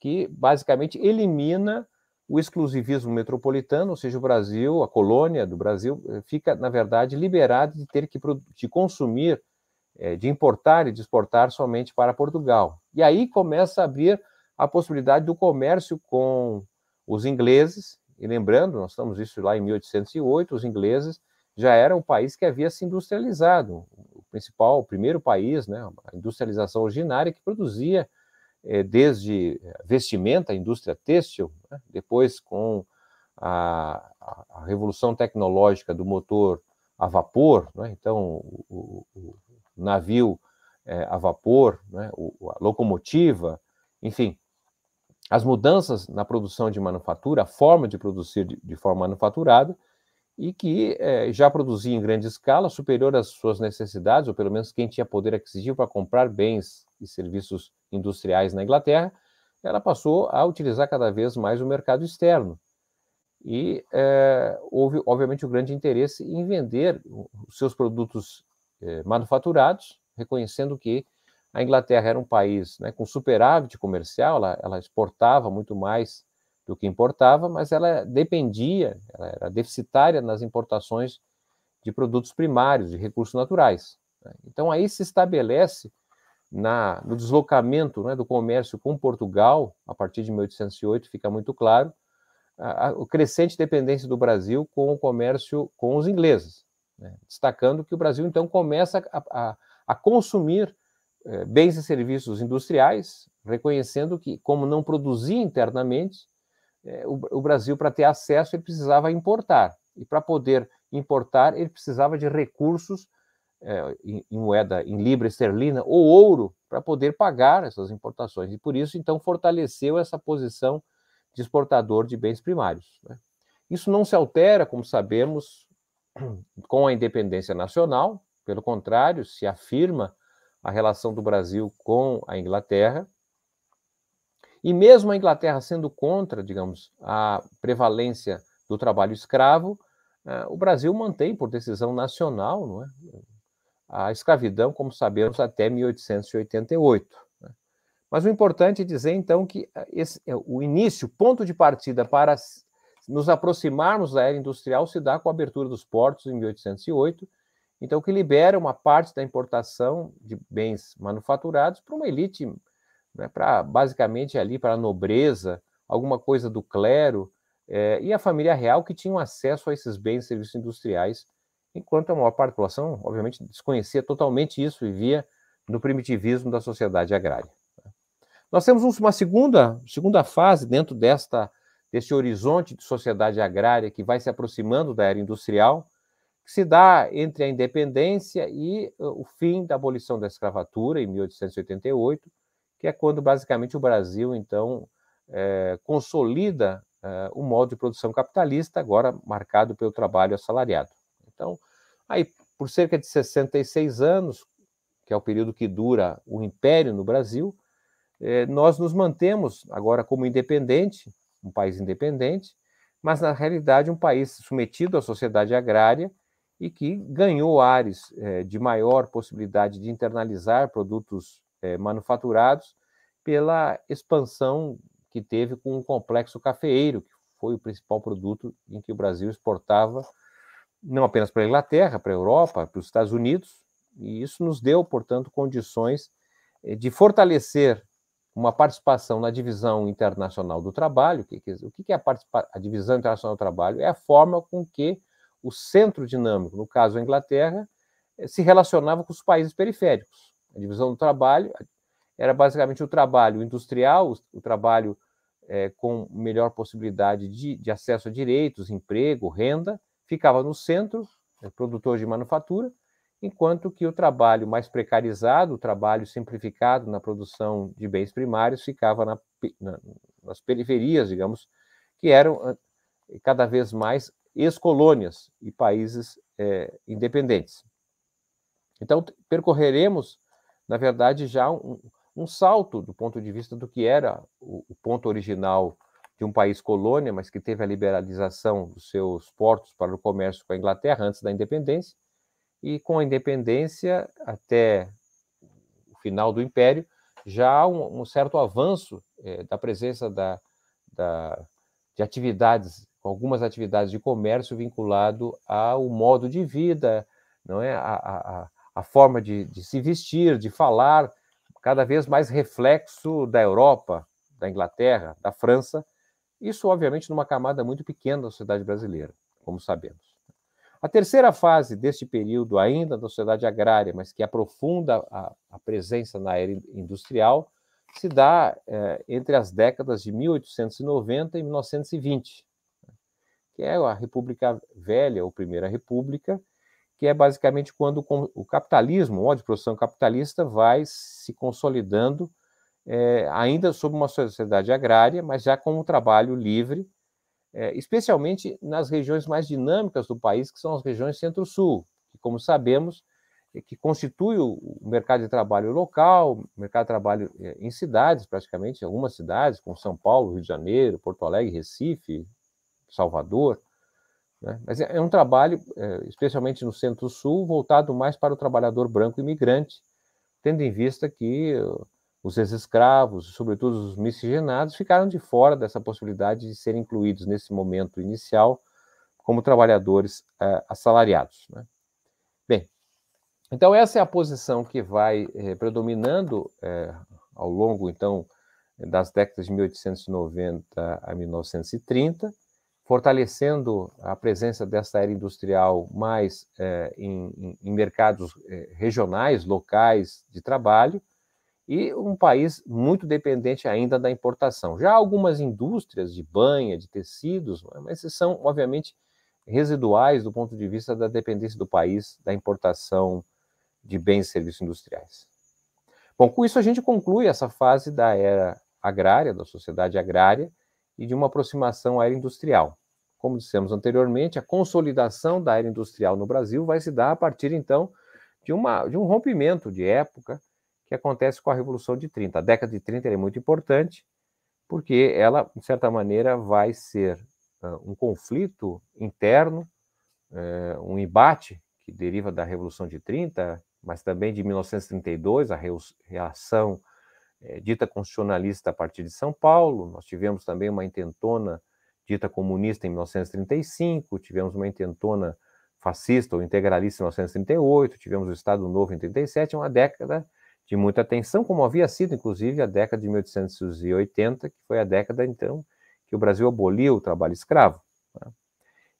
que basicamente elimina o exclusivismo metropolitano, ou seja, o Brasil, a colônia do Brasil, eh, fica, na verdade, liberada de ter que de consumir, eh, de importar e de exportar somente para Portugal. E aí começa a abrir a possibilidade do comércio com os ingleses, e lembrando, nós estamos isso lá em 1808, os ingleses já eram o país que havia se industrializado, o principal, o primeiro país, né, a industrialização originária que produzia é, desde vestimenta, indústria têxtil, né? depois com a, a, revolução tecnológica do motor a vapor, né? então o, o, o navio é, a vapor, né? o, a locomotiva, enfim, as mudanças na produção de manufatura, a forma de produzir de, de forma manufaturada, e que é, já produzia em grande escala, superior às suas necessidades, ou pelo menos quem tinha poder aquisitivo para comprar bens e serviços industriais na Inglaterra, ela passou a utilizar cada vez mais o mercado externo. E é, houve, obviamente, o um grande interesse em vender os seus produtos é, manufaturados, reconhecendo que a Inglaterra era um país né, com superávit comercial, ela, ela, exportava muito mais do que importava, mas ela dependia, ela era deficitária nas importações de produtos primários, de recursos naturais. Né. Então aí se estabelece na, no deslocamento né, do comércio com Portugal, a partir de 1808, fica muito claro, a, a crescente dependência do Brasil com o comércio com os ingleses, né, destacando que o Brasil, então, começa a, a, a consumir eh, bens e serviços industriais, reconhecendo que, como não produzia internamente, eh, o, o Brasil, para ter acesso, ele precisava importar, e para poder importar, ele precisava de recursos é, em, em, moeda, em libra esterlina ou ouro, para poder pagar essas importações. E por isso, então, fortaleceu essa posição de exportador de bens primários. Né? Isso não se altera, como sabemos, com a independência nacional, pelo contrário, se afirma a relação do Brasil com a Inglaterra. E mesmo a Inglaterra sendo contra, digamos, a prevalência do trabalho escravo, eh, o Brasil mantém, por decisão nacional, não é? a escravidão, como sabemos, até 1888. Né? Mas o importante é dizer, então, que eh, esse, eh, o início, o ponto de partida para nos aproximarmos da era industrial se dá com a abertura dos portos em 1808, então que libera uma parte da importação de bens manufaturados para uma elite, né, para basicamente ali para a nobreza, alguma coisa do clero eh, e a família real que tinham acesso a esses bens e serviços industriais enquanto a maior parte da população, obviamente, desconhecia totalmente isso e via no primitivismo da sociedade agrária. Né. Nós temos uma segunda, segunda fase dentro desta, deste horizonte de sociedade agrária que vai se aproximando da era industrial, que se dá entre a independência e o fim da abolição da escravatura em 1888, que é quando basicamente o Brasil, então, é, consolida é, o modo de produção capitalista, agora marcado pelo trabalho assalariado. Então, aí, por cerca de 66 anos, que é o período que dura o Império no Brasil, eh, nós nos mantemos agora como independente, um país independente, mas na realidade um país submetido à sociedade agrária e que ganhou ares eh, de maior possibilidade de internalizar produtos eh, manufaturados pela expansão que teve com o complexo cafeeiro, que foi o principal produto em que o Brasil exportava não apenas para a Inglaterra, para a Europa, para os Estados Unidos, e isso nos deu, portanto, condições eh, de fortalecer uma participação na divisão internacional do trabalho. O que, é a, a divisão internacional do trabalho? É a forma com que o centro dinâmico, no caso a Inglaterra, eh, se relacionava com os países periféricos. A divisão do trabalho eh, era basicamente o trabalho industrial, o trabalho é, com melhor possibilidade de, de acesso a direitos, emprego, renda, ficava no centro, né, produtor de manufatura, enquanto que o trabalho mais precarizado, o trabalho simplificado na produção de bens primários, ficava na, na, nas periferias, digamos, que eram ah, cada vez mais ex-colônias e países é, independentes. Então, percorreremos, na verdade, já um, um, salto do ponto de vista do que era o, o ponto original de um país colônia, mas que teve a liberalização dos seus portos para o comércio com a Inglaterra antes da independência, e com a independência até o final do Império, já há um, um certo avanço eh, da presença da, da, de atividades, algumas atividades de comércio vinculado ao modo de vida, não é? A, a, a forma de, de se vestir, de falar, cada vez mais reflexo da Europa, da Inglaterra, da França, isso, obviamente, numa camada muito pequena da sociedade brasileira, como sabemos. A terceira fase deste período, ainda da sociedade agrária, mas que aprofunda a, a presença na era industrial, se dá é, entre as décadas de 1890 e 1920, que é a República Velha, ou Primeira República, que é basicamente quando o capitalismo, o modo de produção capitalista, vai se consolidando é, ainda sob uma sociedade agrária, mas já com um trabalho livre, é, especialmente nas regiões mais dinâmicas do país, que são as regiões centro-sul, que, como sabemos, é, que constitui o mercado de trabalho local, mercado de trabalho é, em cidades, praticamente, algumas cidades, como São Paulo, Rio de Janeiro, Porto Alegre, Recife, Salvador. Né? Mas é, é um trabalho, é, especialmente no centro-sul, voltado mais para o trabalhador branco imigrante, tendo em vista que os ex-escravos, sobretudo os miscigenados, ficaram de fora dessa possibilidade de serem incluídos nesse momento inicial como trabalhadores uh, assalariados. Né? Bem, então essa é a posição que vai eh, predominando eh, ao longo, então, das décadas de 1890 a 1930, fortalecendo a presença dessa era industrial mais eh, em, em, mercados eh, regionais, locais de trabalho, e um país muito dependente ainda da importação. Já algumas indústrias de banha, de tecidos, né, mas são, obviamente, residuais do ponto de vista da dependência do país da importação de bens e serviços industriais. Bom, com isso a gente conclui essa fase da era agrária, da sociedade agrária, e de uma aproximação à era industrial. Como dissemos anteriormente, a consolidação da era industrial no Brasil vai se dar a partir, então, de, uma, de um rompimento de época que acontece com a Revolução de 30. A década de 30 é muito importante, porque ela, de certa maneira, vai ser uh, um conflito interno, uh, um embate que deriva da Revolução de 30, mas também de 1932, a reação uh, dita constitucionalista a partir de São Paulo. Nós tivemos também uma intentona dita comunista em 1935, tivemos uma intentona fascista ou integralista em 1938, tivemos o Estado Novo em 37, uma década de muita atenção, como havia sido, inclusive, a década de 1880, que foi a década, então, que o Brasil aboliu o trabalho escravo. Né?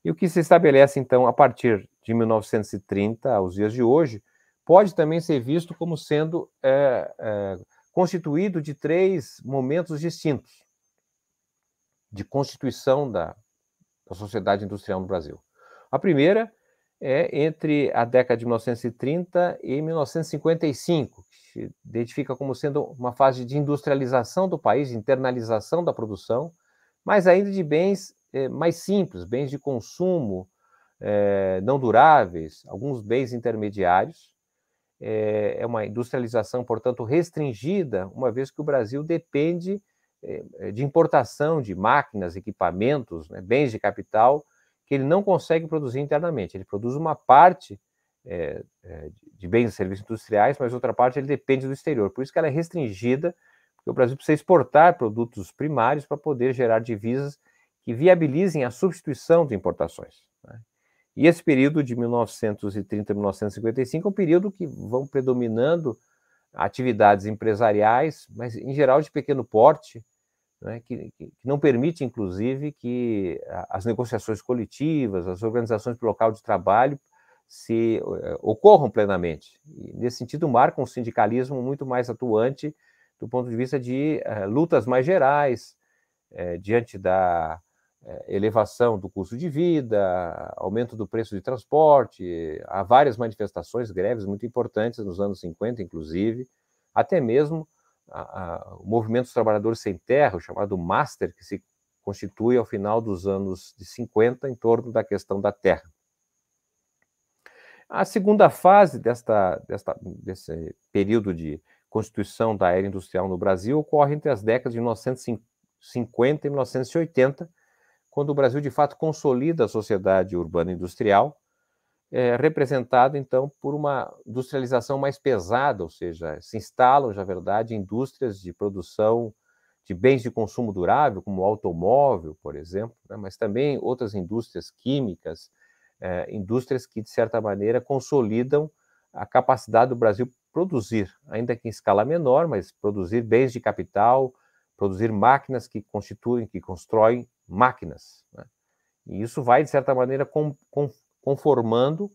E o que se estabelece, então, a partir de 1930 aos dias de hoje, pode também ser visto como sendo é, é, constituído de três momentos distintos de constituição da, da sociedade industrial no Brasil. A primeira é entre a década de 1930 e 1955, que se identifica como sendo uma fase de industrialização do país, internalização da produção, mas ainda de bens é, mais simples, bens de consumo é, não duráveis, alguns bens intermediários. É, é uma industrialização, portanto, restringida, uma vez que o Brasil depende de importação de máquinas, equipamentos, né, bens de capital que ele não consegue produzir internamente. Ele produz uma parte é, é, de bens e serviços industriais, mas outra parte ele depende do exterior. Por isso que ela é restringida, porque o Brasil precisa exportar produtos primários para poder gerar divisas que viabilizem a substituição de importações. Né? E esse período de 1930 a 1955 é um período que vão predominando atividades empresariais, mas em geral de pequeno porte, né, que, que, não permite, inclusive, que as negociações coletivas, as organizações do local de trabalho se eh, ocorram plenamente. E, nesse sentido, marca um sindicalismo muito mais atuante do ponto de vista de uh, lutas mais gerais, eh, diante da elevação do custo de vida, aumento do preço de transporte, há várias manifestações, greves muito importantes nos anos 50, inclusive, até mesmo a, o movimento dos trabalhadores sem terra, o chamado Master, que se constitui ao final dos anos de 50 em torno da questão da terra. A segunda fase desta, desta, desse período de constituição da era industrial no Brasil ocorre entre as décadas de 1950 e 1980, quando o Brasil de fato consolida a sociedade urbana industrial, é, representado então por uma industrialização mais pesada, ou seja, se instalam, já é verdade, indústrias de produção de bens de consumo durável, como o automóvel, por exemplo, né? mas também outras indústrias químicas, é, indústrias que, de certa maneira, consolidam a capacidade do Brasil produzir, ainda que em escala menor, mas produzir bens de capital, produzir máquinas que constituem, que constroem máquinas. Né? E isso vai, de certa maneira, com, com, conformando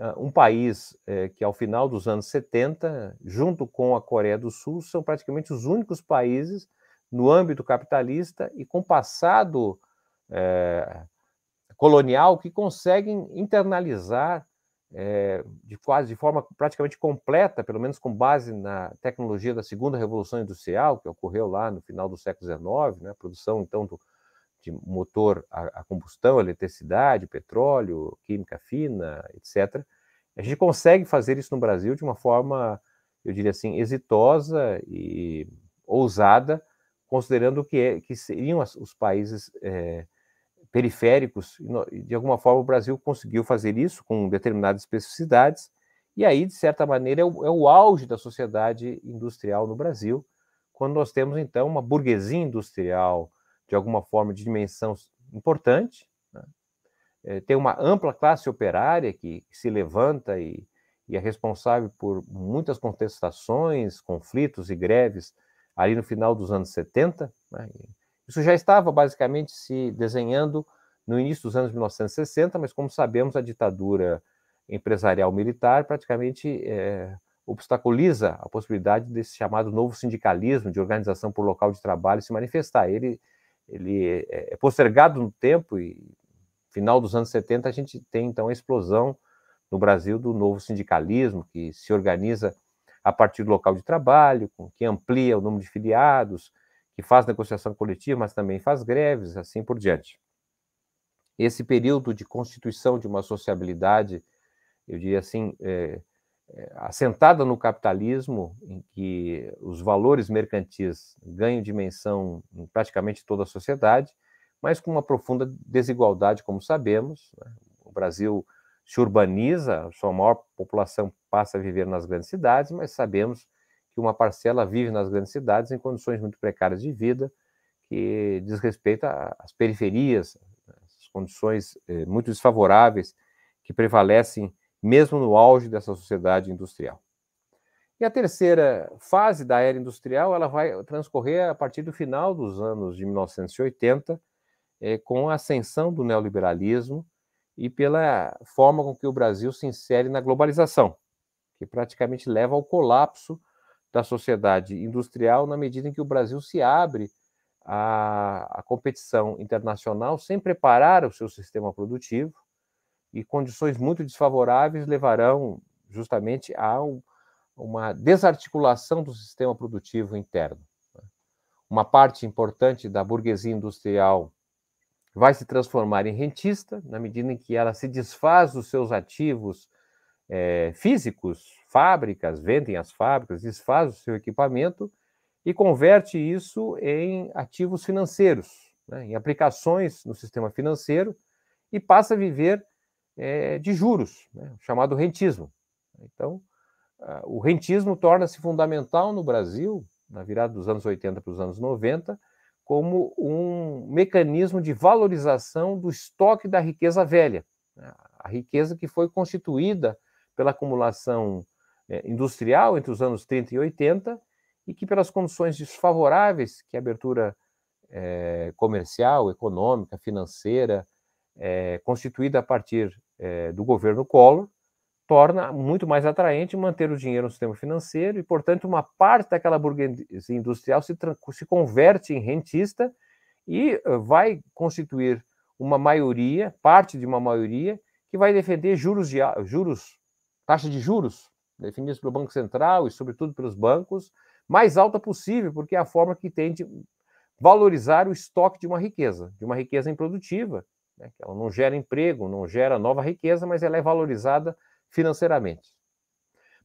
ah, um país eh, que, ao final dos anos 70, junto com a Coreia do Sul, são praticamente os únicos países no âmbito capitalista e com passado eh, colonial que conseguem internalizar eh, de quase de forma praticamente completa, pelo menos com base na tecnologia da segunda revolução industrial que ocorreu lá no final do século XIX, né, a produção então do, de motor a, a combustão, eletricidade, petróleo, química fina, etc. A gente consegue fazer isso no Brasil de uma forma, eu diria assim, exitosa e ousada, considerando que, é, que seriam as, os países é, periféricos. De alguma forma, o Brasil conseguiu fazer isso com determinadas especificidades, e aí, de certa maneira, é o, é o auge da sociedade industrial no Brasil, quando nós temos, então, uma burguesia industrial de alguma forma de dimensão importante. Né? É, tem uma ampla classe operária que, se levanta e, e, é responsável por muitas contestações, conflitos e greves ali no final dos anos 70. Né? Isso já estava basicamente se desenhando no início dos anos 1960, mas como sabemos, a ditadura empresarial militar praticamente é, obstaculiza a possibilidade desse chamado novo sindicalismo de organização por local de trabalho se manifestar. Ele ele é, é, é postergado no tempo e final dos anos 70 a gente tem então a explosão no Brasil do novo sindicalismo que se organiza a partir do local de trabalho, que amplia o número de filiados, que faz negociação coletiva, mas também faz greves, assim por diante. Esse período de constituição de uma sociabilidade, eu diria assim, é, assentada no capitalismo, em que os valores mercantis ganham dimensão em praticamente toda a sociedade, mas com uma profunda desigualdade, como sabemos. Né? O Brasil se urbaniza, sua maior população passa a viver nas grandes cidades, mas sabemos que uma parcela vive nas grandes cidades em condições muito precárias de vida, que diz respeito às periferias, às né? condições eh, muito desfavoráveis que prevalecem mesmo no auge dessa sociedade industrial. E a terceira fase da era industrial ela vai transcorrer a partir do final dos anos de 1980, eh, com a ascensão do neoliberalismo e pela forma com que o Brasil se insere na globalização, que praticamente leva ao colapso da sociedade industrial na medida em que o Brasil se abre à, à competição internacional sem preparar o seu sistema produtivo e condições muito desfavoráveis levarão justamente a um, uma desarticulação do sistema produtivo interno. Né? Uma parte importante da burguesia industrial vai se transformar em rentista, na medida em que ela se desfaz dos seus ativos é, físicos, fábricas, vendem as fábricas, desfaz o seu equipamento e converte isso em ativos financeiros, né, em aplicações no sistema financeiro e passa a viver é, de juros, né, chamado rentismo. Então, o rentismo torna-se fundamental no Brasil, na virada dos anos 80 para os anos 90, como um mecanismo de valorização do estoque da riqueza velha, né, a riqueza que foi constituída pela acumulação é, industrial entre os anos 30 e 80 e que, pelas condições desfavoráveis que a abertura é, comercial, econômica, financeira, é, constituída a partir é, do governo Collor, torna muito mais atraente manter o dinheiro no sistema financeiro e, portanto, uma parte daquela burguesia industrial se, se converte em rentista e eh, vai constituir uma maioria, parte de uma maioria, que vai defender juros, de, juros taxa de juros, definidos pelo Banco Central e, sobretudo, pelos bancos, mais alta possível, porque é a forma que tem de valorizar o estoque de uma riqueza, de uma riqueza improdutiva, né? Ela não gera emprego, não gera nova riqueza, mas ela é valorizada financeiramente.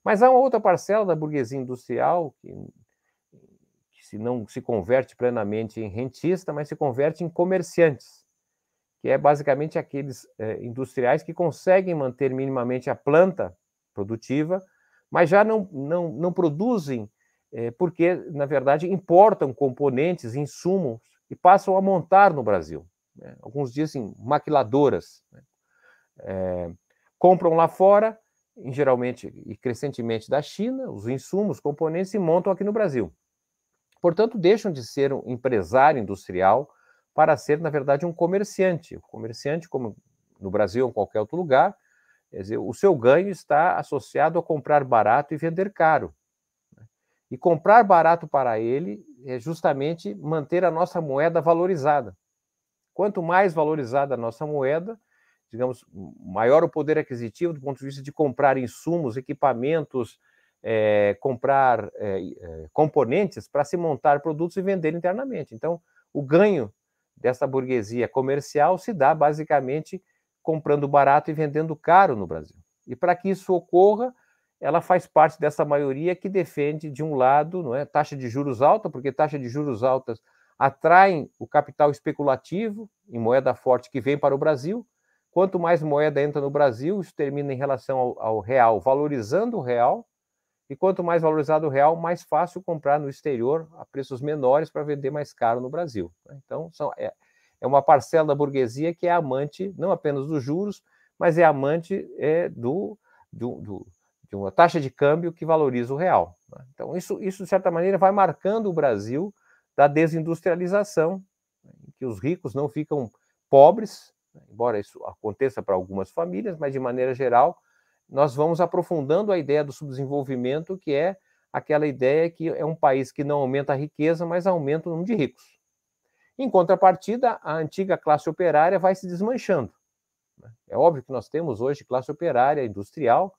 Mas há uma outra parcela da burguesia industrial que, que se não se converte plenamente em rentista, mas se converte em comerciantes, que é basicamente aqueles é, industriais que conseguem manter minimamente a planta produtiva, mas já não, não, não produzem, é, porque, na verdade, importam componentes, insumos e passam a montar no Brasil né? alguns dias assim, maquiladoras, né? é, compram lá fora, em geralmente e crescentemente da China, os insumos, componentes, e montam aqui no Brasil. Portanto, deixam de ser um empresário industrial para ser, na verdade, um comerciante. O comerciante, como no Brasil ou em qualquer outro lugar, dizer, o seu ganho está associado a comprar barato e vender caro. Né. E comprar barato para ele é justamente manter a nossa moeda valorizada. Quanto mais valorizada a nossa moeda, digamos, maior o poder aquisitivo do ponto de vista de comprar insumos, equipamentos, é, comprar é, é, componentes para se montar produtos e vender internamente. Então, o ganho dessa burguesia comercial se dá basicamente comprando barato e vendendo caro no Brasil. E para que isso ocorra, ela faz parte dessa maioria que defende, de um lado, não é, taxa de juros alta, porque taxa de juros altas atraem o capital especulativo em moeda forte que vem para o Brasil. Quanto mais moeda entra no Brasil, isso termina em relação ao, ao real, valorizando o real. E quanto mais valorizado o real, mais fácil comprar no exterior a preços menores para vender mais caro no Brasil. Né? Então, são, é, é uma parcela da burguesia que é amante não apenas dos juros, mas é amante é, do, do, do, de uma taxa de câmbio que valoriza o real. Né? Então, isso, isso, de certa maneira, vai marcando o Brasil da desindustrialização, né, em que os ricos não ficam pobres, né, embora isso aconteça para algumas famílias, mas de maneira geral, nós vamos aprofundando a ideia do subdesenvolvimento, que é aquela ideia que é um país que não aumenta a riqueza, mas aumenta o número de ricos. Em contrapartida, a antiga classe operária vai se desmanchando. Né. É óbvio que nós temos hoje classe operária industrial,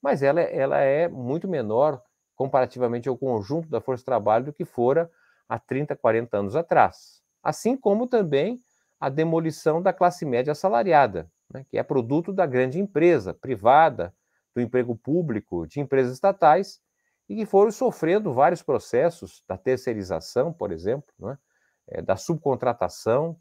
mas ela, é, ela é muito menor comparativamente ao conjunto da força de trabalho do que fora há 30, 40 anos atrás. Assim como também a demolição da classe média assalariada, né, que é produto da grande empresa privada, do emprego público, de empresas estatais, e que foram sofrendo vários processos da terceirização, por exemplo, né, é, da subcontratação,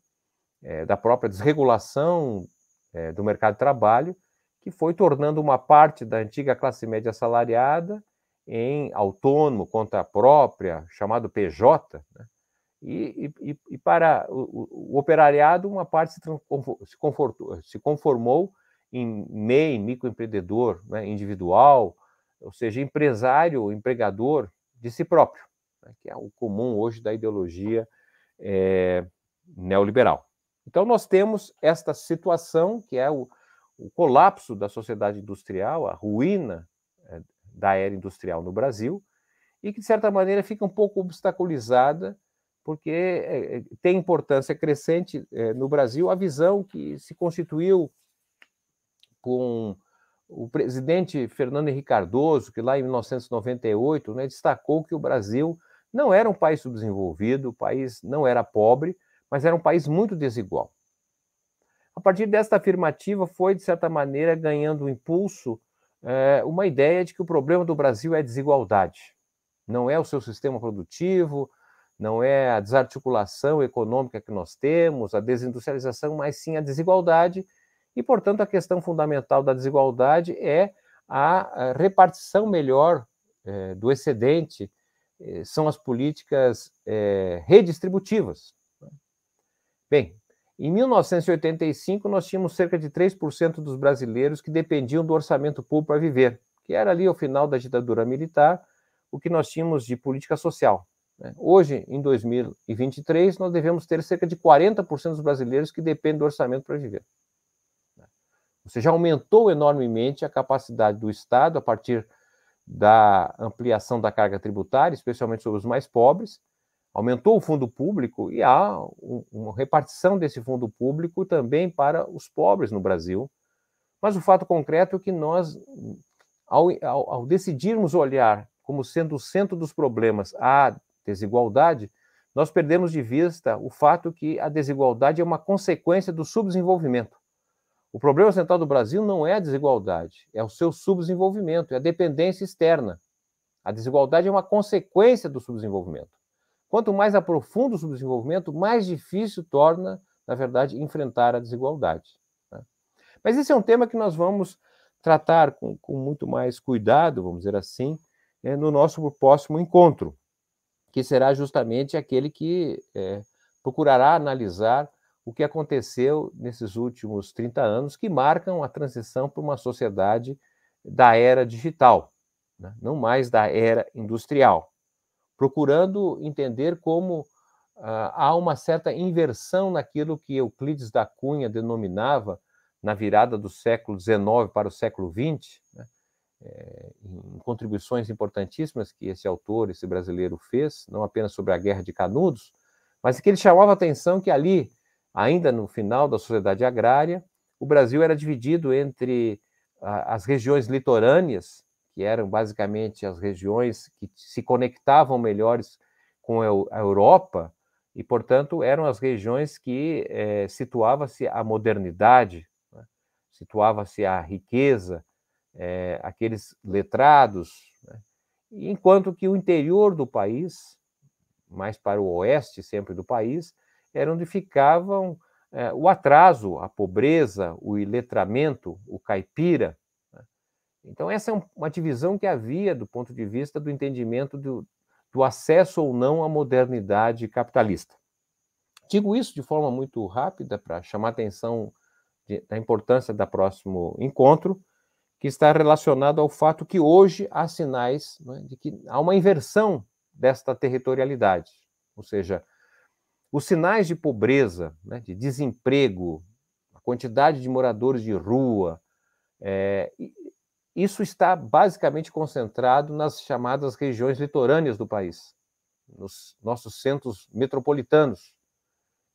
é, da própria desregulação é, do mercado de trabalho, que foi tornando uma parte da antiga classe média assalariada em autônomo, conta própria, chamado PJ, né? e, e, e, para o, o, operariado, uma parte se, se, se conformou em MEI, microempreendedor né? individual, ou seja, empresário, empregador de si próprio, né? que é o comum hoje da ideologia é, neoliberal. Então, nós temos esta situação que é o, o colapso da sociedade industrial, a ruína da era industrial no Brasil e que, de certa maneira, fica um pouco obstaculizada, porque é, é, tem importância crescente é, no Brasil a visão que se constituiu com o presidente Fernando Henrique Cardoso, que lá em 1998 né, destacou que o Brasil não era um país subdesenvolvido, o país não era pobre, mas era um país muito desigual. A partir desta afirmativa, foi, de certa maneira, ganhando um impulso é, uma ideia de que o problema do Brasil é a desigualdade. Não é o seu sistema produtivo, não é a desarticulação econômica que nós temos, a desindustrialização, mas sim a desigualdade. E, portanto, a questão fundamental da desigualdade é a repartição melhor eh, do excedente, eh, são as políticas redistributivas. Né? Bem, em 1985, nós tínhamos cerca de 3% dos brasileiros que dependiam do orçamento público para viver, que era ali ao final da ditadura militar, o que nós tínhamos de política social. Né? Hoje, em 2023, nós devemos ter cerca de 40% dos brasileiros que dependem do orçamento para viver. Né? Ou seja, aumentou enormemente a capacidade do Estado a partir da ampliação da carga tributária, especialmente sobre os mais pobres, aumentou o fundo público e há uma repartição desse fundo público também para os pobres no Brasil. Mas o fato concreto é que nós, ao, ao, ao decidirmos olhar como sendo o centro dos problemas a desigualdade, nós perdemos de vista o fato que a desigualdade é uma consequência do subdesenvolvimento. O problema central do Brasil não é a desigualdade, é o seu subdesenvolvimento, é a dependência externa. A desigualdade é uma consequência do subdesenvolvimento. Quanto mais aprofundo o subdesenvolvimento, mais difícil torna, na verdade, enfrentar a desigualdade. Né? Mas esse é um tema que nós vamos tratar com, com muito mais cuidado, vamos dizer assim, é, no nosso próximo encontro, que será justamente aquele que é, procurará analisar o que aconteceu nesses últimos 30 anos que marcam a transição para uma sociedade da era digital, né? não mais da era industrial procurando entender como ah, há uma certa inversão naquilo que Euclides da Cunha denominava, na virada do século XIX para o século XX, né, é, em contribuições importantíssimas que esse autor, esse brasileiro, fez, não apenas sobre a Guerra de Canudos, mas que ele chamava a atenção que ali, ainda no final da sociedade agrária, o Brasil era dividido entre ah, as regiões litorâneas, que eram basicamente as regiões que se conectavam melhores com a Europa, e, portanto, eram as regiões que é, situava-se a modernidade, né? situava-se a riqueza, é, aqueles letrados, né? enquanto que o interior do país, mais para o oeste sempre do país, era onde ficavam é, o atraso, a pobreza, o iletramento, o caipira, então, essa é uma divisão que havia do ponto de vista do entendimento do, do acesso ou não à modernidade capitalista. Digo isso de forma muito rápida para chamar a atenção de, da importância do próximo encontro, que está relacionado ao fato que hoje há sinais né, de que há uma inversão desta territorialidade, ou seja, os sinais de pobreza, né, de desemprego, a quantidade de moradores de rua, é, isso está basicamente concentrado nas chamadas regiões litorâneas do país, nos nossos centros metropolitanos,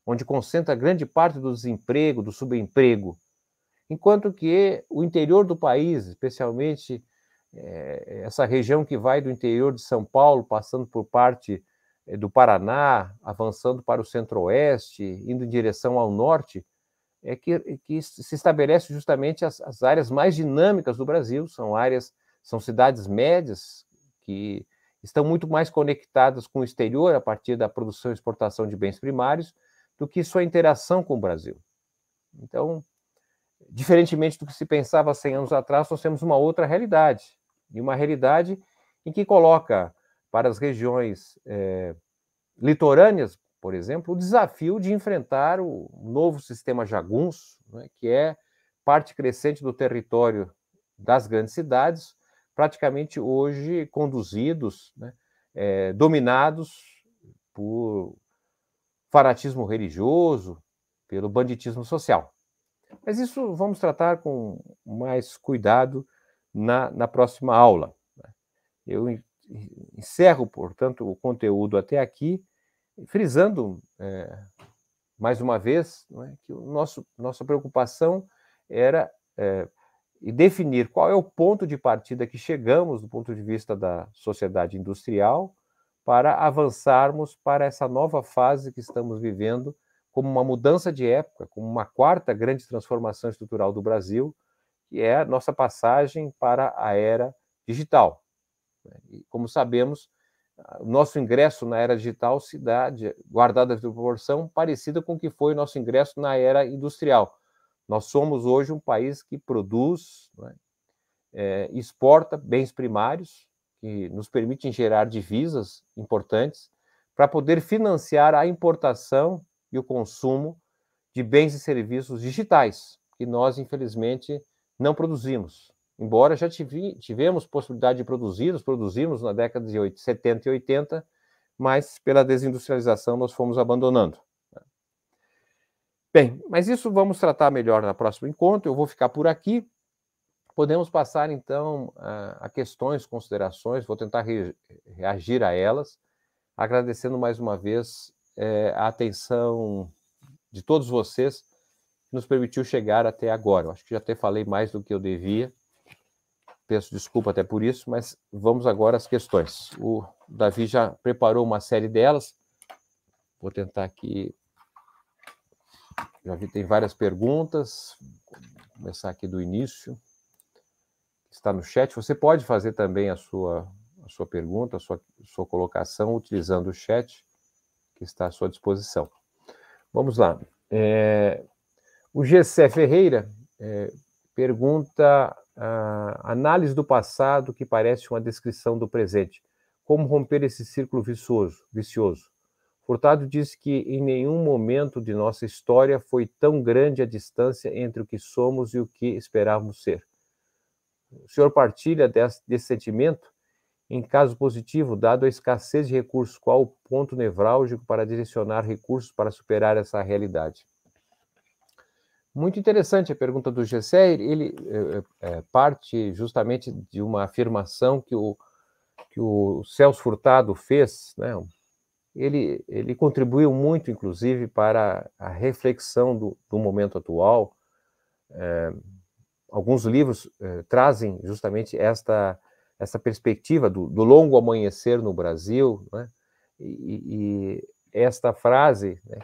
onde concentra grande parte do desemprego, do subemprego, enquanto que o interior do país, especialmente é, essa região que vai do interior de São Paulo, passando por parte eh, do Paraná, avançando para o centro-oeste, indo em direção ao norte, é que, é que se estabelece justamente as, as, áreas mais dinâmicas do Brasil, são áreas, são cidades médias que estão muito mais conectadas com o exterior a partir da produção e exportação de bens primários do que sua interação com o Brasil. Então, diferentemente do que se pensava 100 anos atrás, nós temos uma outra realidade, e uma realidade em que coloca para as regiões é, litorâneas por exemplo, o desafio de enfrentar o novo sistema jagunço, né, que é parte crescente do território das grandes cidades, praticamente hoje conduzidos, né, é, dominados por fanatismo religioso, pelo banditismo social. Mas isso vamos tratar com mais cuidado na, na próxima aula. Né. Eu encerro, portanto, o conteúdo até aqui frisando é, mais uma vez é, que o nosso, nossa preocupação era é, definir qual é o ponto de partida que chegamos do ponto de vista da sociedade industrial para avançarmos para essa nova fase que estamos vivendo como uma mudança de época, como uma quarta grande transformação estrutural do Brasil, que é a nossa passagem para a era digital. Né. E, como sabemos, o nosso ingresso na era digital se dá, de, guardada proporção, parecida com o que foi o nosso ingresso na era industrial. Nós somos hoje um país que produz, né, é, exporta bens primários, que nos permitem gerar divisas importantes, para poder financiar a importação e o consumo de bens e serviços digitais, que nós, infelizmente, não produzimos embora já tive, tivemos possibilidade de produzir, nos produzimos na década de 80, 70 e 80, mas pela desindustrialização nós fomos abandonando. Né. Bem, mas isso vamos tratar melhor no próximo encontro, eu vou ficar por aqui. Podemos passar então a questões, considerações, vou tentar re reagir a elas, agradecendo mais uma vez é, a atenção de todos vocês que nos permitiu chegar até agora. Eu acho que já até falei mais do que eu devia. Peço desculpa até por isso, mas vamos agora às questões. O Davi já preparou uma série delas. Vou tentar aqui. Já vi, tem várias perguntas. Vou começar aqui do início. Está no chat. Você pode fazer também a sua, a sua pergunta, a sua, sua colocação, utilizando o chat que está à sua disposição. Vamos lá. É, o Gessé Ferreira é, pergunta análise do passado que parece uma descrição do presente. Como romper esse círculo vicioso? vicioso? Furtado diz que em nenhum momento de nossa história foi tão grande a distância entre o que somos e o que esperávamos ser. O senhor partilha desse, desse sentimento? Em caso positivo, dado a escassez de recursos, qual o ponto nevrálgico para direcionar recursos para superar essa realidade? Muito interessante a pergunta do Gessé, ele é, é, é, parte justamente de uma afirmação que o, que o Celso Furtado fez, né? ele, ele contribuiu muito, inclusive, para a reflexão do, do momento atual. É, alguns livros é, trazem justamente esta, perspectiva do, do longo amanhecer no Brasil, né? e, e, esta frase, né,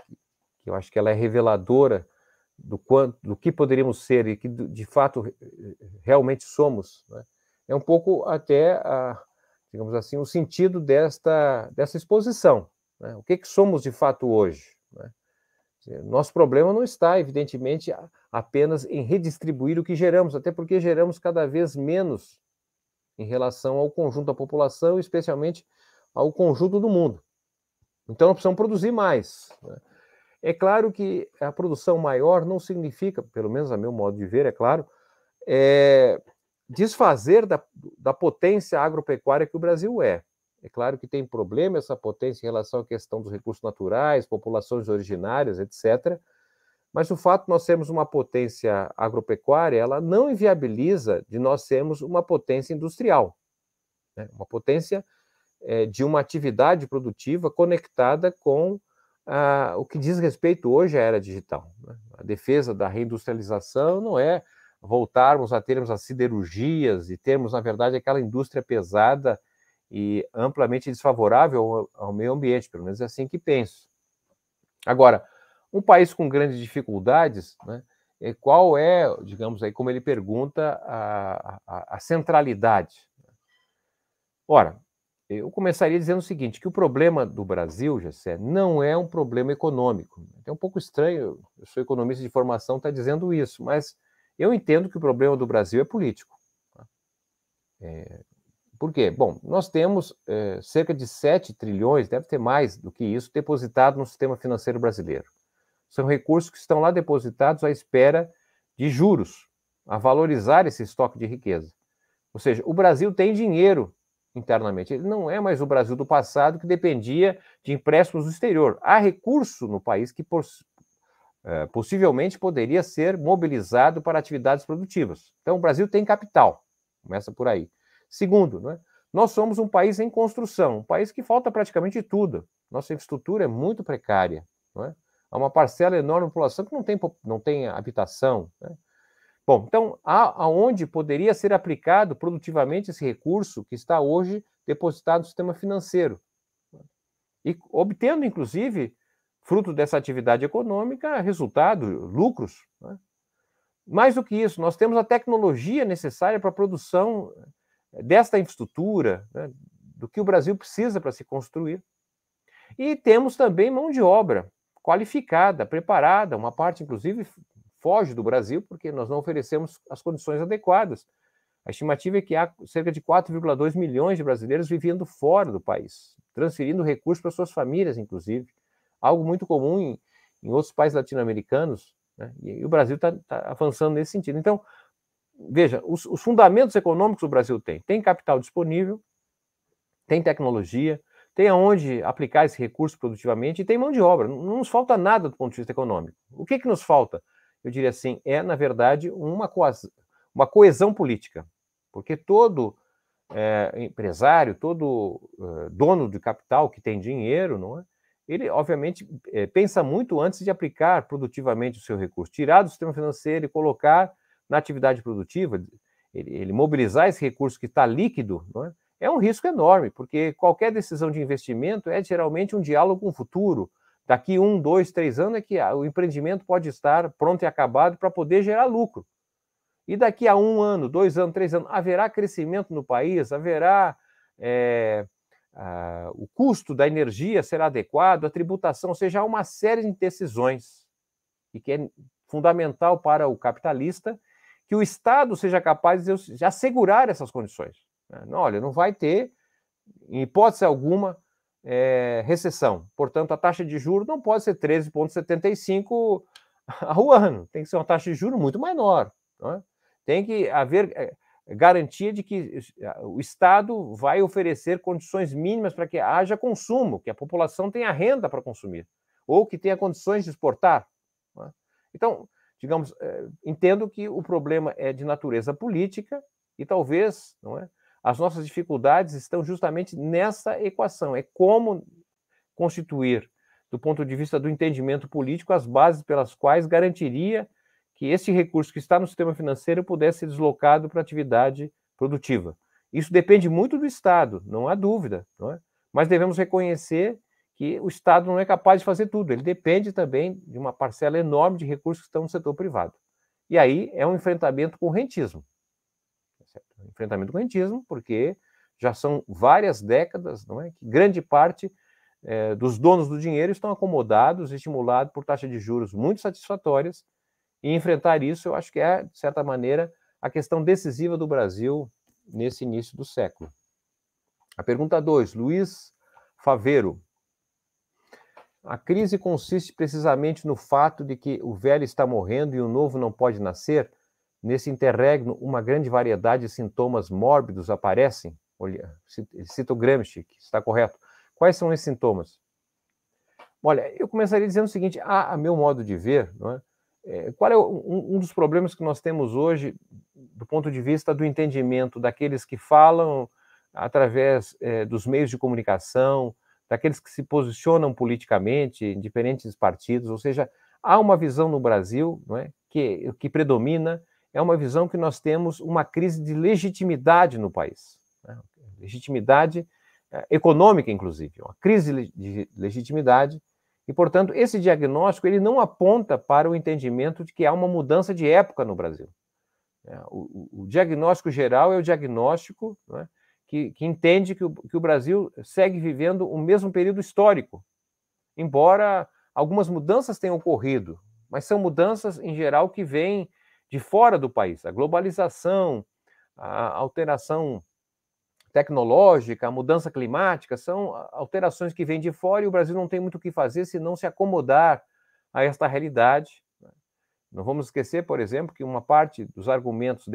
que eu acho que ela é reveladora, do quanto, do que poderíamos ser e que de fato realmente somos, né? é um pouco até a, digamos assim, o sentido desta dessa exposição. Né? O que, que somos de fato hoje? Né? Nosso problema não está, evidentemente, apenas em redistribuir o que geramos, até porque geramos cada vez menos em relação ao conjunto da população, especialmente ao conjunto do mundo. Então, precisamos produzir mais. Né? É claro que a produção maior não significa, pelo menos a meu modo de ver, é claro, é desfazer da, da potência agropecuária que o Brasil é. É claro que tem problema essa potência em relação à questão dos recursos naturais, populações originárias, etc. Mas o fato de nós sermos uma potência agropecuária, ela não inviabiliza de nós sermos uma potência industrial, né? uma potência é, de uma atividade produtiva conectada com ah, o que diz respeito hoje à era digital. Né? A defesa da reindustrialização não é voltarmos a termos as siderurgias e termos, na verdade, aquela indústria pesada e amplamente desfavorável ao, meio ambiente, pelo menos é assim que penso. Agora, um país com grandes dificuldades, né, é qual é, digamos aí, como ele pergunta, a, a, a centralidade? Ora, eu começaria dizendo o seguinte, que o problema do Brasil, Gessé, não é um problema econômico. É um pouco estranho, eu sou economista de formação, está dizendo isso, mas eu entendo que o problema do Brasil é político. Tá? É, por quê? Bom, nós temos é, cerca de 7 trilhões, deve ter mais do que isso, depositado no sistema financeiro brasileiro. São recursos que estão lá depositados à espera de juros, a valorizar esse estoque de riqueza. Ou seja, o Brasil tem dinheiro internamente. Ele não é mais o Brasil do passado que dependia de empréstimos do exterior. Há recurso no país que poss é, possivelmente poderia ser mobilizado para atividades produtivas. Então, o Brasil tem capital. Começa por aí. Segundo, né, nós somos um país em construção, um país que falta praticamente tudo. Nossa infraestrutura é muito precária. Não é? Há uma parcela enorme da população que não tem, não tem habitação. Né? Bom, então, a, aonde poderia ser aplicado produtivamente esse recurso que está hoje depositado no sistema financeiro? E obtendo, inclusive, fruto dessa atividade econômica, resultado, lucros. Né? Mais do que isso, nós temos a tecnologia necessária para a produção eh, desta infraestrutura, né? do que o Brasil precisa para se construir. E temos também mão de obra qualificada, preparada, uma parte, inclusive, foge do Brasil porque nós não oferecemos as condições adequadas. A estimativa é que há cerca de 4,2 milhões de brasileiros vivendo fora do país, transferindo recursos para suas famílias, inclusive. Algo muito comum em, em outros países latino-americanos, né? e, o Brasil está tá avançando nesse sentido. Então, veja, os, os fundamentos econômicos o Brasil tem. Tem capital disponível, tem tecnologia, tem aonde aplicar esse recurso produtivamente e tem mão de obra. Não nos falta nada do ponto de vista econômico. O que, que nos falta? eu diria assim, é, na verdade, uma, coesão, uma coesão política, porque todo é, empresário, todo é, dono de capital que tem dinheiro, não é? ele, obviamente, é, pensa muito antes de aplicar produtivamente o seu recurso, tirar do sistema financeiro e colocar na atividade produtiva, ele, ele mobilizar esse recurso que está líquido, não é? é um risco enorme, porque qualquer decisão de investimento é geralmente um diálogo com o futuro, Daqui um, dois, três anos é que o empreendimento pode estar pronto e acabado para poder gerar lucro. E daqui a um ano, dois anos, três anos, haverá crescimento no país? Haverá. É, a, o custo da energia será adequado? A tributação? Ou seja, há uma série de decisões e que é fundamental para o capitalista que o Estado seja capaz de assegurar essas condições. Né? Não, olha, não vai ter, em hipótese alguma, é, recessão. Portanto, a taxa de juro não pode ser 13,75 ao ano. Tem que ser uma taxa de juro muito menor. É? Tem que haver é, garantia de que o Estado vai oferecer condições mínimas para que haja consumo, que a população tenha renda para consumir, ou que tenha condições de exportar. É? Então, digamos, é, entendo que o problema é de natureza política e talvez não é, as nossas dificuldades estão justamente nessa equação: é como constituir, do ponto de vista do entendimento político, as bases pelas quais garantiria que esse recurso que está no sistema financeiro pudesse ser deslocado para atividade produtiva. Isso depende muito do Estado, não há dúvida, não é? mas devemos reconhecer que o Estado não é capaz de fazer tudo, ele depende também de uma parcela enorme de recursos que estão no setor privado. E aí é um enfrentamento com o rentismo enfrentamento do correntismo, porque já são várias décadas, não é? Que grande parte é, dos donos do dinheiro estão acomodados, estimulados por taxas de juros muito satisfatórias, e enfrentar isso, eu acho que é, de certa maneira, a questão decisiva do Brasil nesse início do século. A pergunta 2, Luiz Faveiro. A crise consiste precisamente no fato de que o velho está morrendo e o novo não pode nascer? Nesse interregno, uma grande variedade de sintomas mórbidos aparecem. Olha, cita o Gramsci, que está correto. Quais são esses sintomas? Olha, eu começaria dizendo o seguinte: a, a meu modo de ver, é? É, qual é um, um, dos problemas que nós temos hoje do ponto de vista do entendimento daqueles que falam através é, dos meios de comunicação, daqueles que se posicionam politicamente em diferentes partidos, ou seja, há uma visão no Brasil não é, que, que predomina é uma visão que nós temos uma crise de legitimidade no país. Né? Legitimidade eh, econômica, inclusive, uma crise de legitimidade. E, portanto, esse diagnóstico ele não aponta para o entendimento de que há uma mudança de época no Brasil. É, o, o diagnóstico geral é o diagnóstico né, Que, que, entende que o, que o Brasil segue vivendo o mesmo período histórico, embora algumas mudanças tenham ocorrido, mas são mudanças, em geral, que vêm de fora do país. A globalização, a alteração tecnológica, a mudança climática, são alterações que vêm de fora e o Brasil não tem muito o que fazer se não se acomodar a esta realidade. Né. Não vamos esquecer, por exemplo, que uma parte dos argumentos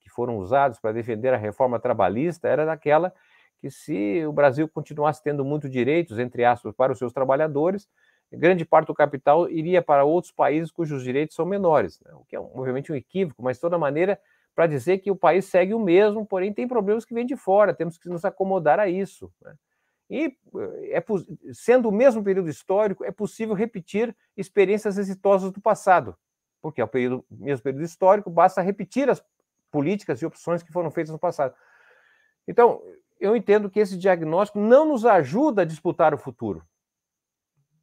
que foram usados para defender a reforma trabalhista era daquela que se o Brasil continuasse tendo muitos direitos, entre aspas, para os seus trabalhadores, grande parte do capital iria para outros países cujos direitos são menores, né? o que é obviamente um equívoco, mas de toda maneira para dizer que o país segue o mesmo, porém tem problemas que vêm de fora, temos que nos acomodar a isso. Né? E eh, é, sendo o mesmo período histórico, é possível repetir experiências exitosas do passado, porque é o período, mesmo período histórico, basta repetir as políticas e opções que foram feitas no passado. Então, eu entendo que esse diagnóstico não nos ajuda a disputar o futuro,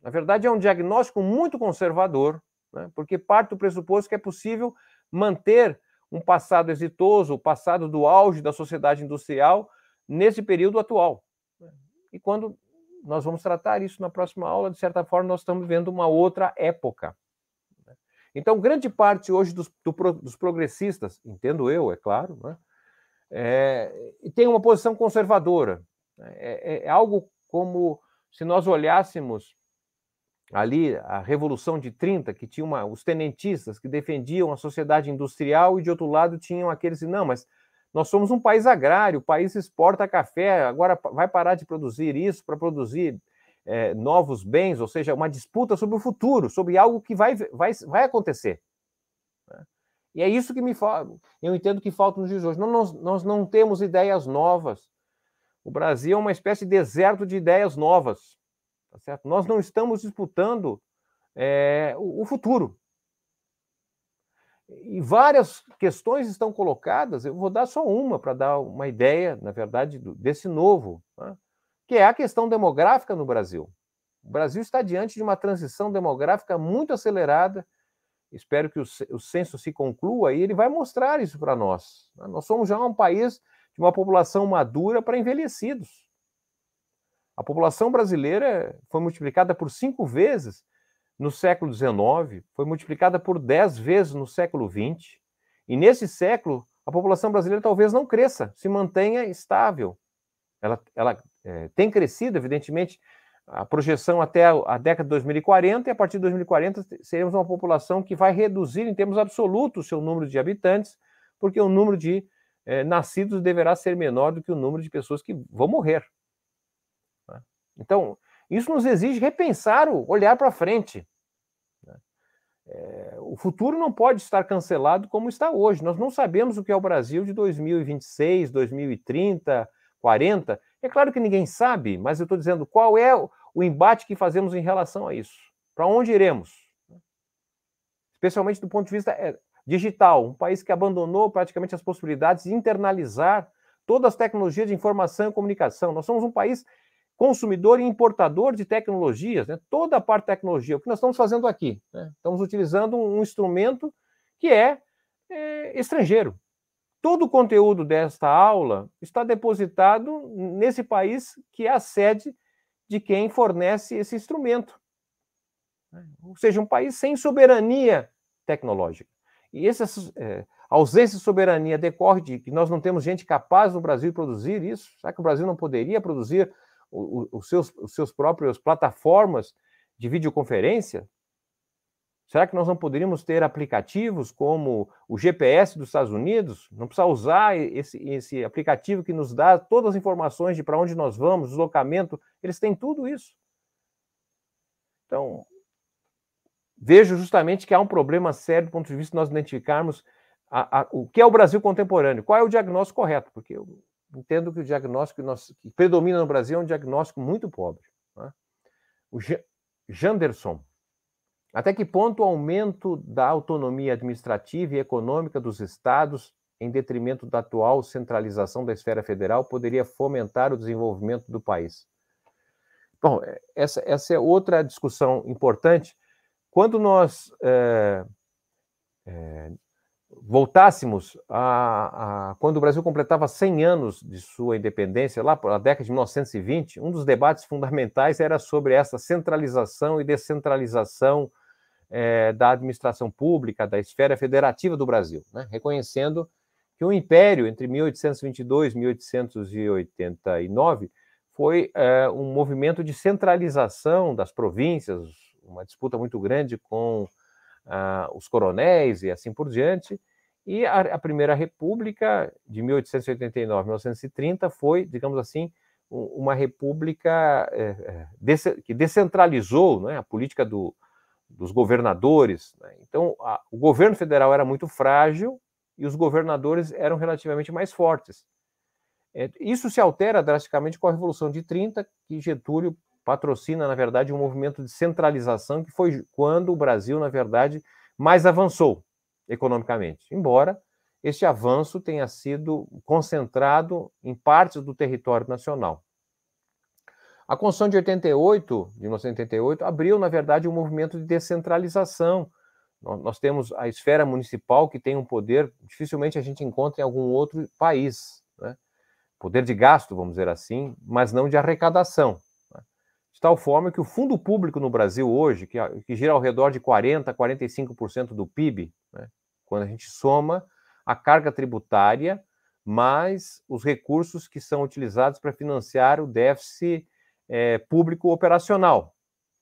na verdade, é um diagnóstico muito conservador, né? porque parte do pressuposto que é possível manter um passado exitoso, o passado do auge da sociedade industrial nesse período atual. Né. E quando nós vamos tratar isso na próxima aula, de certa forma, nós estamos vendo uma outra época. Né. Então, grande parte hoje dos, do, dos progressistas, entendo eu, é claro, né? é, tem uma posição conservadora. Né. É, é, é algo como se nós olhássemos ali a Revolução de 30, que tinha uma, os tenentistas que defendiam a sociedade industrial e de outro lado tinham aqueles não, mas nós somos um país agrário, o país exporta café, agora vai parar de produzir isso para produzir é, novos bens, ou seja, uma disputa sobre o futuro, sobre algo que vai, vai, vai acontecer. Né? E é isso que me fala. Eu entendo que falta nos dias hoje. Não, nós, nós não temos ideias novas. O Brasil é uma espécie de deserto de ideias novas. Tá certo? Nós não estamos disputando é, o, o futuro. E várias questões estão colocadas, eu vou dar só uma para dar uma ideia, na verdade, desse novo, né? que é a questão demográfica no Brasil. O Brasil está diante de uma transição demográfica muito acelerada. Espero que o, o censo se conclua e ele vai mostrar isso para nós. Né. Nós somos já um país de uma população madura para envelhecidos. A população brasileira foi multiplicada por cinco vezes no século XIX, foi multiplicada por dez vezes no século XX. E nesse século, a população brasileira talvez não cresça, se mantenha estável. Ela, ela é, tem crescido, evidentemente, a projeção até a, a, década de 2040, e a partir de 2040 seremos uma população que vai reduzir em termos absolutos o seu número de habitantes, porque o número de é, nascidos deverá ser menor do que o número de pessoas que vão morrer. Então, isso nos exige repensar o olhar para frente. Né? É, o futuro não pode estar cancelado como está hoje. Nós não sabemos o que é o Brasil de 2026, 2030, 40. É claro que ninguém sabe, mas eu estou dizendo qual é o embate que fazemos em relação a isso. Para onde iremos? Especialmente do ponto de vista é, digital, um país que abandonou praticamente as possibilidades de internalizar todas as tecnologias de informação e comunicação. Nós somos um país consumidor e importador de tecnologias, né? toda a parte de tecnologia, o que nós estamos fazendo aqui. Né? Estamos utilizando um instrumento que é, é, estrangeiro. Todo o conteúdo desta aula está depositado nesse país que é a sede de quem fornece esse instrumento. Né? Ou seja, um país sem soberania tecnológica. E essa é, ausência de soberania decorre de que nós não temos gente capaz no Brasil de produzir isso. Será que o Brasil não poderia produzir os seus, os seus próprios plataformas de videoconferência? Será que nós não poderíamos ter aplicativos como o GPS dos Estados Unidos? Não precisa usar esse, esse aplicativo que nos dá todas as informações de para onde nós vamos, deslocamento, eles têm tudo isso. Então, vejo justamente que há um problema sério do ponto de vista de nós identificarmos a, a, o que é o Brasil contemporâneo, qual é o diagnóstico correto, porque entendo que o diagnóstico que, nós, que predomina no Brasil é um diagnóstico muito pobre. Né? O Janderson. Até que ponto o aumento da autonomia administrativa e econômica dos estados, em detrimento da atual centralização da esfera federal, poderia fomentar o desenvolvimento do país? Bom, é, essa, essa é outra discussão importante. Quando nós é, é, voltássemos a, a, quando o Brasil completava 100 anos de sua independência, lá pela década de 1920, um dos debates fundamentais era sobre essa centralização e descentralização é, da administração pública, da esfera federativa do Brasil, né? reconhecendo que o Império, entre 1822 e 1889, foi é, um movimento de centralização das províncias, uma disputa muito grande com ah, os coronéis e assim por diante. E a, a Primeira República, de 1889 a 1930, foi, digamos assim, uma república é, é de, que descentralizou né, a política do, dos governadores. Né? Então, a, o governo federal era muito frágil e os governadores eram relativamente mais fortes. É, isso se altera drasticamente com a Revolução de 30, que Getúlio patrocina, na verdade, um movimento de centralização que foi quando o Brasil, na verdade, mais avançou economicamente. Embora este avanço tenha sido concentrado em partes do território nacional. A Constituição de 88, de 1988, abriu, na verdade, um movimento de descentralização. Nós temos a esfera municipal que tem um poder dificilmente a gente encontra em algum outro país, né? poder de gasto, vamos dizer assim, mas não de arrecadação de tal forma que o fundo público no Brasil hoje, que, que gira ao redor de 40%, 45% do PIB, né, quando a gente soma a carga tributária mais os recursos que são utilizados para financiar o déficit é, público operacional,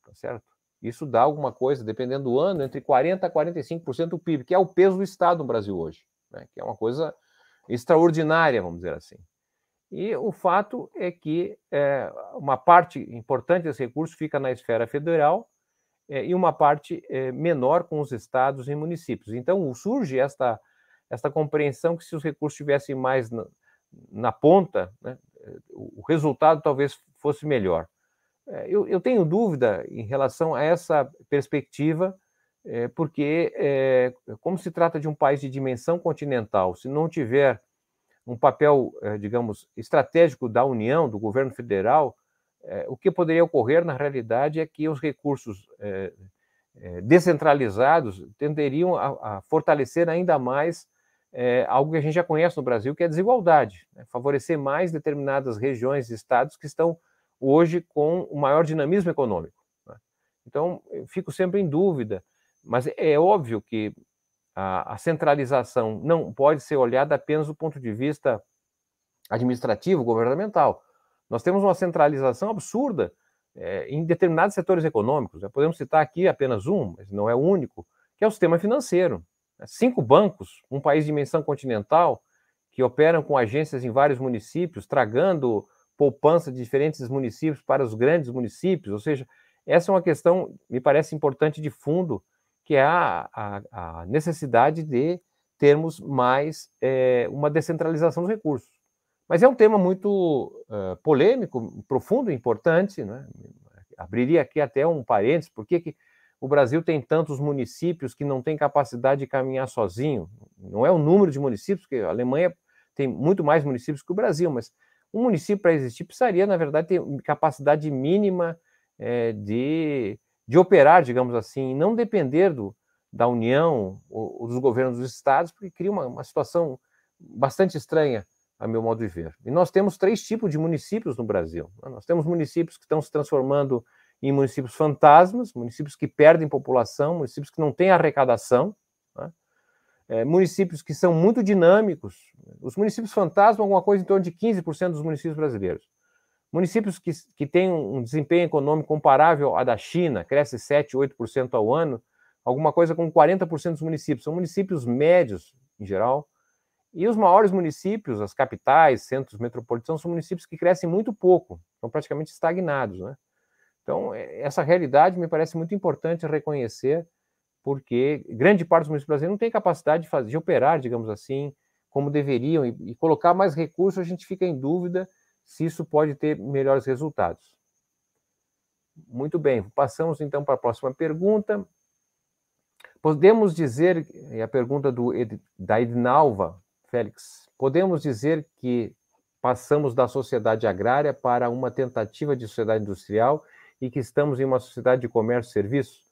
tá certo? Isso dá alguma coisa, dependendo do ano, entre 40% a 45% do PIB, que é o peso do Estado no Brasil hoje, né, que é uma coisa extraordinária, vamos dizer assim. E o fato é que é, uma parte importante desse recurso fica na esfera federal é, e uma parte é, menor com os estados e municípios. Então, surge esta, esta compreensão que se os recursos estivessem mais na, na ponta, né, o resultado talvez fosse melhor. Eu, eu, tenho dúvida em relação a essa perspectiva, porque, como se trata de um país de dimensão continental, se não tiver um papel, eh, digamos, estratégico da União, do governo federal, eh, o que poderia ocorrer na realidade é que os recursos eh, descentralizados tenderiam a, fortalecer ainda mais algo que a gente já conhece no Brasil, que é a desigualdade, né? favorecer mais determinadas regiões e estados que estão hoje com o maior dinamismo econômico. Né? Então, fico sempre em dúvida, mas é óbvio que a, a centralização não pode ser olhada apenas do ponto de vista administrativo, governamental. Nós temos uma centralização absurda é, em determinados setores econômicos. Já podemos citar aqui apenas um, mas não é o único, que é o sistema financeiro. É cinco bancos, um país de dimensão continental, que operam com agências em vários municípios, tragando poupança de diferentes municípios para os grandes municípios. Ou seja, essa é uma questão, me parece importante, de fundo que é a, a, a necessidade de termos mais é, uma descentralização dos recursos. Mas é um tema muito eh, polêmico, profundo, importante. Né? Abriria aqui até um parênteses, por que, que o Brasil tem tantos municípios que não têm capacidade de caminhar sozinho? Não é o número de municípios, porque a Alemanha tem muito mais municípios que o Brasil, mas um município para existir precisaria, na verdade, ter capacidade mínima é, de de operar, digamos assim, e não depender do, da União ou, dos governos dos estados, porque cria uma, uma situação bastante estranha, a meu modo de ver. E nós temos três tipos de municípios no Brasil. Né? Nós temos municípios que estão se transformando em municípios fantasmas, municípios que perdem população, municípios que não têm arrecadação, né? é, municípios que são muito dinâmicos. Os municípios fantasmas, alguma coisa em torno de 15% dos municípios brasileiros. Municípios que, que têm um desempenho econômico comparável à da China, cresce 7, 8% ao ano, alguma coisa com 40% dos municípios. São municípios médios, em geral. E os maiores municípios, as capitais, centros metropolitanos, são municípios que crescem muito pouco, são praticamente estagnados. Né? Então, é, essa realidade me parece muito importante reconhecer, porque grande parte dos municípios brasileiros não tem capacidade de, fazer, de operar, digamos assim, como deveriam, e, e colocar mais recursos a gente fica em dúvida se isso pode ter melhores resultados. Muito bem, passamos então para a próxima pergunta. Podemos dizer, é a pergunta do, da Ednalva, Félix, podemos dizer que passamos da sociedade agrária para uma tentativa de sociedade industrial e que estamos em uma sociedade de comércio e serviço?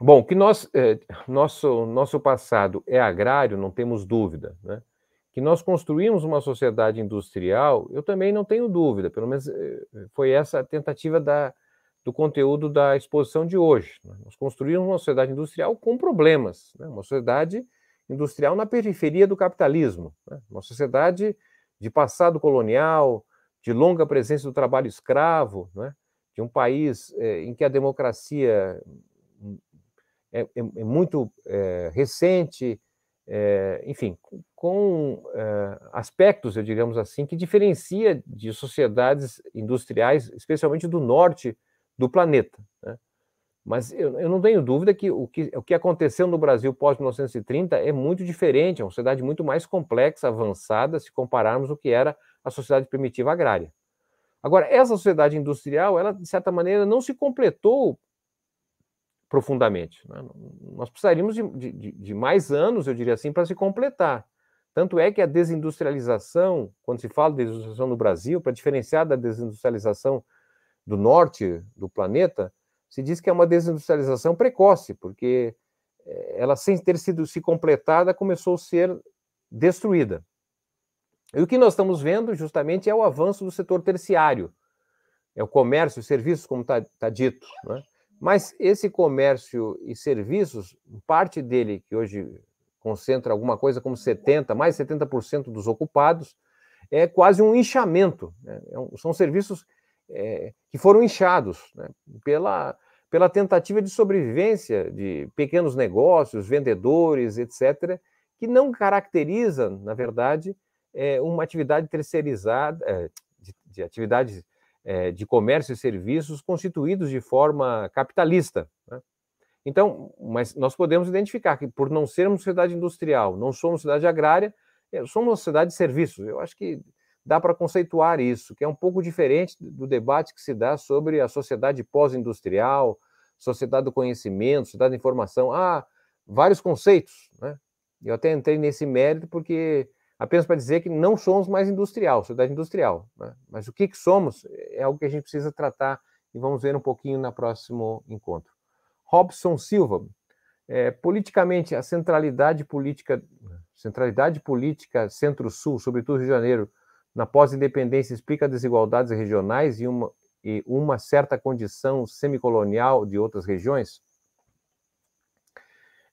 Bom, que nós, eh, nosso, nosso passado é agrário, não temos dúvida, né? Que nós construímos uma sociedade industrial, eu também não tenho dúvida, pelo menos eh, foi essa a tentativa da, do conteúdo da exposição de hoje. Né? Nós construímos uma sociedade industrial com problemas, né? uma sociedade industrial na periferia do capitalismo, né? uma sociedade de passado colonial, de longa presença do trabalho escravo, né? de um país eh, em que a democracia hum, é, é, é muito é, recente, enfim, com eh, aspectos, eu digamos assim, que diferencia de sociedades industriais, especialmente do norte do planeta. Né? Mas eu, eu, não tenho dúvida que o, que o que aconteceu no Brasil pós-1930 é muito diferente, é uma sociedade muito mais complexa, avançada, se compararmos o que era a sociedade primitiva agrária. Agora, essa sociedade industrial, ela, de certa maneira, não se completou profundamente. Né? Nós precisaríamos de, de, de mais anos, eu diria assim, para se completar. Tanto é que a desindustrialização, quando se fala de desindustrialização no Brasil, para diferenciar da desindustrialização do norte do planeta, se diz que é uma desindustrialização precoce, porque eh, ela, sem ter sido se completada, começou a ser destruída. E o que nós estamos vendo, justamente, é o avanço do setor terciário, é o comércio, e serviços, como está tá dito. Né? Mas esse comércio e serviços, parte dele que hoje concentra alguma coisa como 70%, mais 70% dos ocupados, é quase um inchamento. Né? É são serviços é, que foram inchados né? pela, pela tentativa de sobrevivência de pequenos negócios, vendedores, etc., que não caracteriza, na verdade, é, uma atividade terceirizada, é, de, de atividades é, de comércio e serviços constituídos de forma capitalista. Né? Então, mas nós podemos identificar que por não sermos sociedade industrial, não somos sociedade agrária, é, somos uma sociedade de serviços. Eu acho que dá para conceituar isso, que é um pouco diferente do debate que se dá sobre a sociedade pós-industrial, sociedade do conhecimento, sociedade da informação. Ah, vários conceitos, né? Eu até entrei nesse mérito porque apenas para dizer que não somos mais industrial, sociedade industrial. Né? Mas o que, que somos é algo que a gente precisa tratar e vamos ver um pouquinho no próximo encontro. Robson Silva. É, politicamente, a centralidade política, centralidade política Centro-Sul, sobretudo Rio de Janeiro, na pós-independência explica desigualdades regionais e uma, e uma certa condição semicolonial de outras regiões?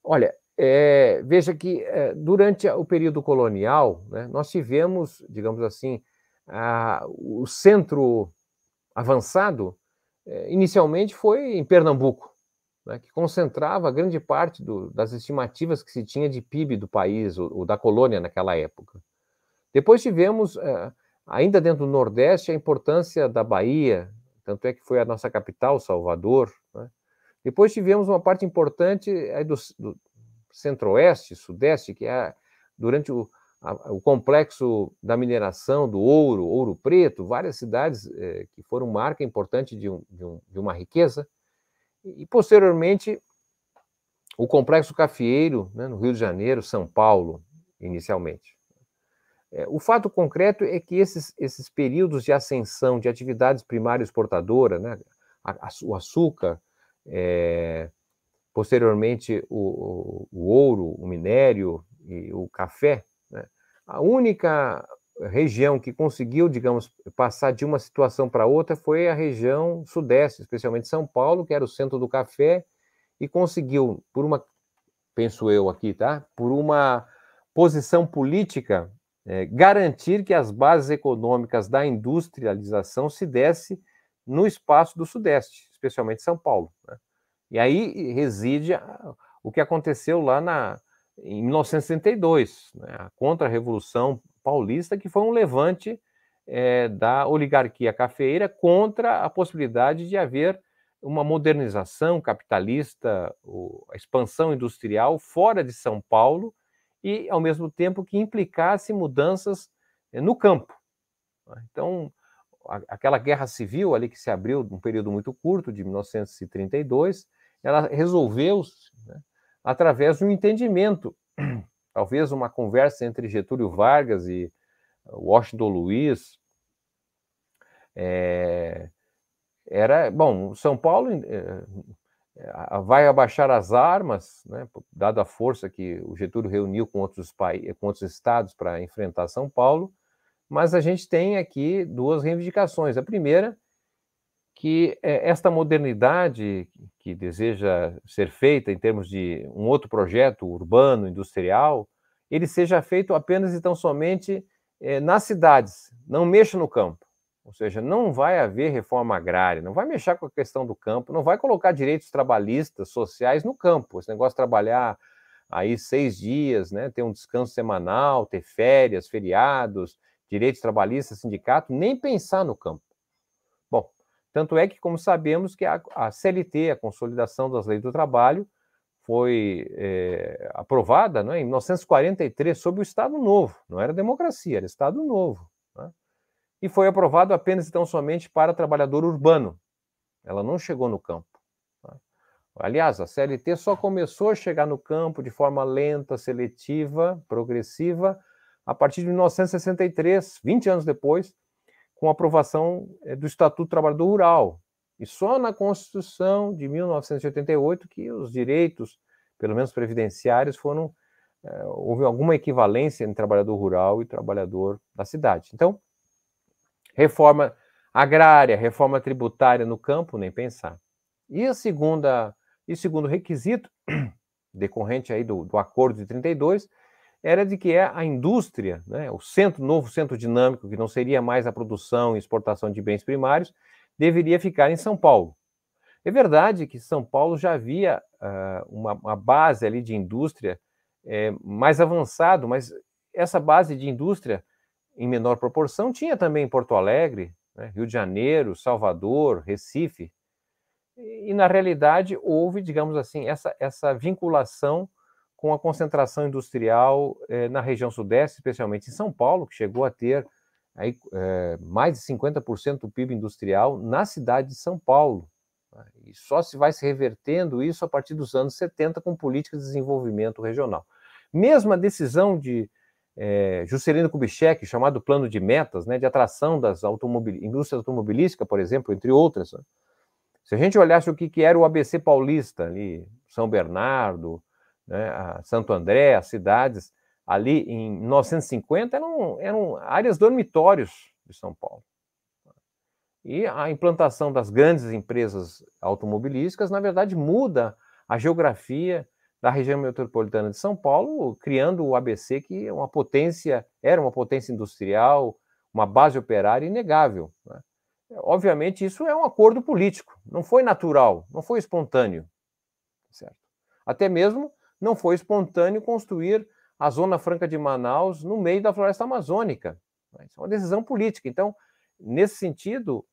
Olha, é, veja que é, durante o período colonial, né, nós tivemos, digamos assim, a, o centro avançado, é, inicialmente foi em Pernambuco né, que concentrava grande parte do, das estimativas que se tinha de PIB do país, ou, ou da colônia naquela época. Depois tivemos, eh, ainda dentro do Nordeste, a importância da Bahia, tanto é que foi a nossa capital, Salvador. Né? Depois tivemos uma parte importante eh, do, do Centro-Oeste, Sudeste, que é durante o, a, o complexo da mineração, do ouro, ouro preto, várias cidades eh, que foram marca importante de, um, de, um, de uma riqueza. E, posteriormente, o Complexo Cafieiro, né, no Rio de Janeiro, São Paulo, inicialmente. É, o fato concreto é que esses, esses períodos de ascensão de atividades primárias exportadoras, né, o açúcar, é, posteriormente o, o, o, ouro, o minério e o café, né, a única região que conseguiu, digamos, passar de uma situação para outra foi a região sudeste, especialmente São Paulo, que era o centro do café, e conseguiu, por uma, penso eu aqui, tá? Por uma posição política, é, garantir que as bases econômicas da industrialização se desse no espaço do sudeste, especialmente São Paulo. Né? E aí reside o que aconteceu lá na, em 1962, né? a contra-revolução paulista, que foi um levante é, da oligarquia cafeeira contra a possibilidade de haver uma modernização capitalista, a expansão industrial fora de São Paulo e, ao mesmo tempo, que implicasse mudanças eh, no campo. Né. Então, aquela guerra civil ali que se abriu num período muito curto, de 1932, ela resolveu-se né, através de um entendimento Talvez uma conversa entre Getúlio Vargas e eh, Washington Luiz. É, era, bom, São Paulo é, vai abaixar as armas, né, dada a força que o Getúlio reuniu com outros, países, com outros estados para enfrentar São Paulo, mas a gente tem aqui duas reivindicações. A primeira que eh, esta modernidade que deseja ser feita em termos de um outro projeto urbano, industrial, ele seja feito apenas e tão somente eh, nas cidades, não mexa no campo. Ou seja, não vai haver reforma agrária, não vai mexer com a questão do campo, não vai colocar direitos trabalhistas, sociais no campo. Esse negócio de trabalhar aí seis dias, né, ter um descanso semanal, ter férias, feriados, direitos trabalhistas, sindicato, nem pensar no campo. Tanto é que, como sabemos, que a, a CLT, a Consolidação das Leis do Trabalho, foi eh, é, aprovada né, em 1943 sob o Estado Novo. Não era democracia, era Estado Novo. Né? E foi aprovado apenas e tão somente para trabalhador urbano. Ela não chegou no campo. Né? Aliás, a CLT só começou a chegar no campo de forma lenta, seletiva, progressiva, a partir de 1963, 20 anos depois, com a aprovação eh, do Estatuto do Trabalhador Rural. E só na Constituição de 1988 que os direitos, pelo menos previdenciários, foram é, houve alguma equivalência entre trabalhador rural e trabalhador da cidade. Então, reforma agrária, reforma tributária no campo, nem pensar. E a segunda e segundo requisito decorrente aí do, do acordo de 32 era de que é a indústria, né, o centro, novo centro dinâmico, que não seria mais a produção e exportação de bens primários, deveria ficar em São Paulo. É verdade que São Paulo já havia uh, uma, uma, base ali de indústria é, mais avançado, mas essa base de indústria, em menor proporção, tinha também em Porto Alegre, né, Rio de Janeiro, Salvador, Recife. E, na realidade, houve, digamos assim, essa, essa vinculação com a concentração industrial eh, na região sudeste, especialmente em São Paulo, que chegou a ter aí, eh, mais de 50% do PIB industrial na cidade de São Paulo. Né? E só se vai se revertendo isso a partir dos anos 70 com políticas de desenvolvimento regional. Mesmo a decisão de eh, Juscelino Kubitschek, chamado plano de metas, né, de atração das automobil... indústrias automobilísticas, por exemplo, entre outras. Né? Se a gente olhasse o que, que era o ABC paulista ali, São Bernardo, né, a Santo André, as cidades, ali em 1950 eram, eram áreas dormitórios de São Paulo. E a implantação das grandes empresas automobilísticas, na verdade, muda a geografia da região metropolitana de São Paulo, criando o ABC, que é uma potência, era uma potência industrial, uma base operária inegável. Né? Obviamente, isso é um acordo político, não foi natural, não foi espontâneo. Certo? Até mesmo não foi espontâneo construir a Zona Franca de Manaus no meio da floresta amazônica. Isso é uma decisão política. Então, nesse sentido,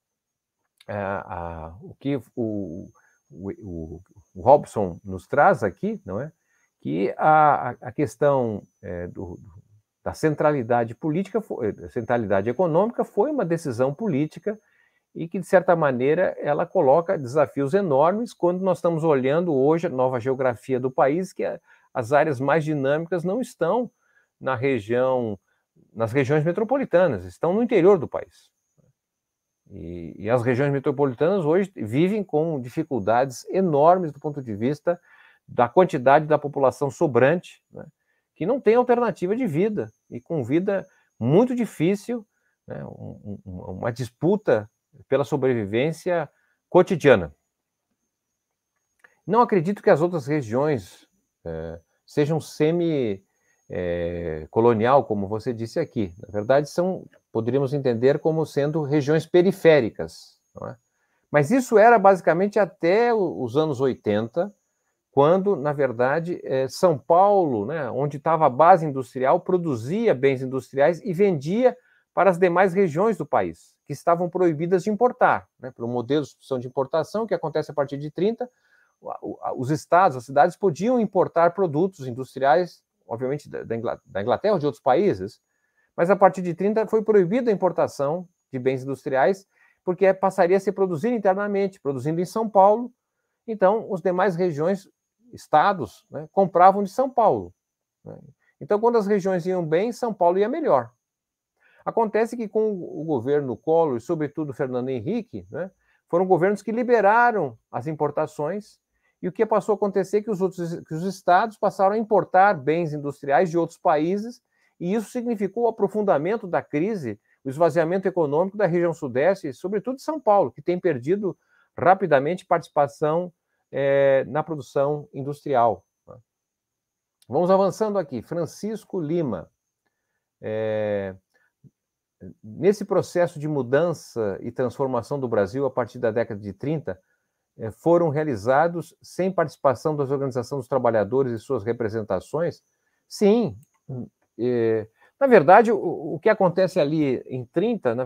é, a, o que o, o, o, o, Robson nos traz aqui, não é? Que a, a questão é, do, da centralidade política, é, centralidade econômica, foi uma decisão política e que, de certa maneira, ela coloca desafios enormes quando nós estamos olhando hoje a nova geografia do país, que é, as áreas mais dinâmicas não estão na região, nas regiões metropolitanas, estão no interior do país. E, e as regiões metropolitanas hoje vivem com dificuldades enormes do ponto de vista da quantidade da população sobrante, né, que não tem alternativa de vida, e com vida muito difícil, né, um, um, uma disputa pela sobrevivência cotidiana. Não acredito que as outras regiões é, sejam semi-colonial, é, como você disse aqui. Na verdade, são, poderíamos entender como sendo regiões periféricas. É? Mas isso era basicamente até os anos 80, quando, na verdade, é, São Paulo, né, onde estava a base industrial, produzia bens industriais e vendia para as demais regiões do país que estavam proibidas de importar, né, pelo modelo de substituição de importação, que acontece a partir de 30, os estados, as cidades podiam importar produtos industriais, obviamente da Inglaterra ou de outros países, mas a partir de 30 foi proibida a importação de bens industriais, porque passaria a se produzir internamente, produzindo em São Paulo. Então, os demais regiões, estados, né, compravam de São Paulo. Né? Então, quando as regiões iam bem, São Paulo ia melhor. Acontece que com o governo Collor, e sobretudo Fernando Henrique, né, foram governos que liberaram as importações e o que passou a acontecer é que os, outros, que os estados passaram a importar bens industriais de outros países e isso significou o aprofundamento da crise, o esvaziamento econômico da região sudeste, sobretudo de São Paulo, que tem perdido rapidamente participação é, na produção industrial. Né. Vamos avançando aqui. Francisco Lima. É, nesse processo de mudança e transformação do Brasil a partir da década de 30, eh, foram realizados sem participação das organizações dos trabalhadores e suas representações? Sim. Eh, na verdade, o, que acontece ali em 30,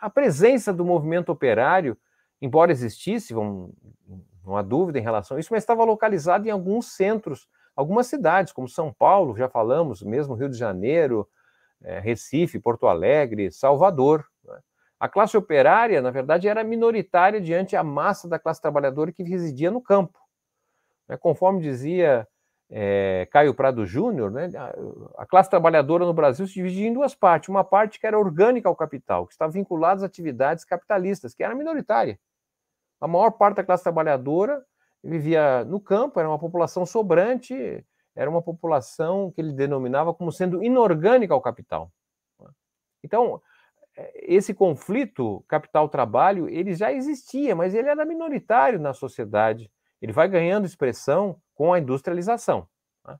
a presença do movimento operário, embora existisse, não há dúvida em relação a isso, mas estava localizado em alguns centros, algumas cidades, como São Paulo, já falamos, mesmo Rio de Janeiro, é, Recife, Porto Alegre, Salvador. Né? A classe operária, na verdade, era minoritária diante a massa da classe trabalhadora que residia no campo. Né? Conforme dizia é, Caio Prado Júnior, né, a, a, classe trabalhadora no Brasil se dividia em duas partes. Uma parte que era orgânica ao capital, que estava vinculada às atividades capitalistas, que era minoritária. A maior parte da classe trabalhadora vivia no campo, era uma população sobrante, era uma população que ele denominava como sendo inorgânica ao capital. Né? Então, é, esse conflito capital-trabalho, ele já existia, mas ele era minoritário na sociedade. Ele vai ganhando expressão com a industrialização. Né?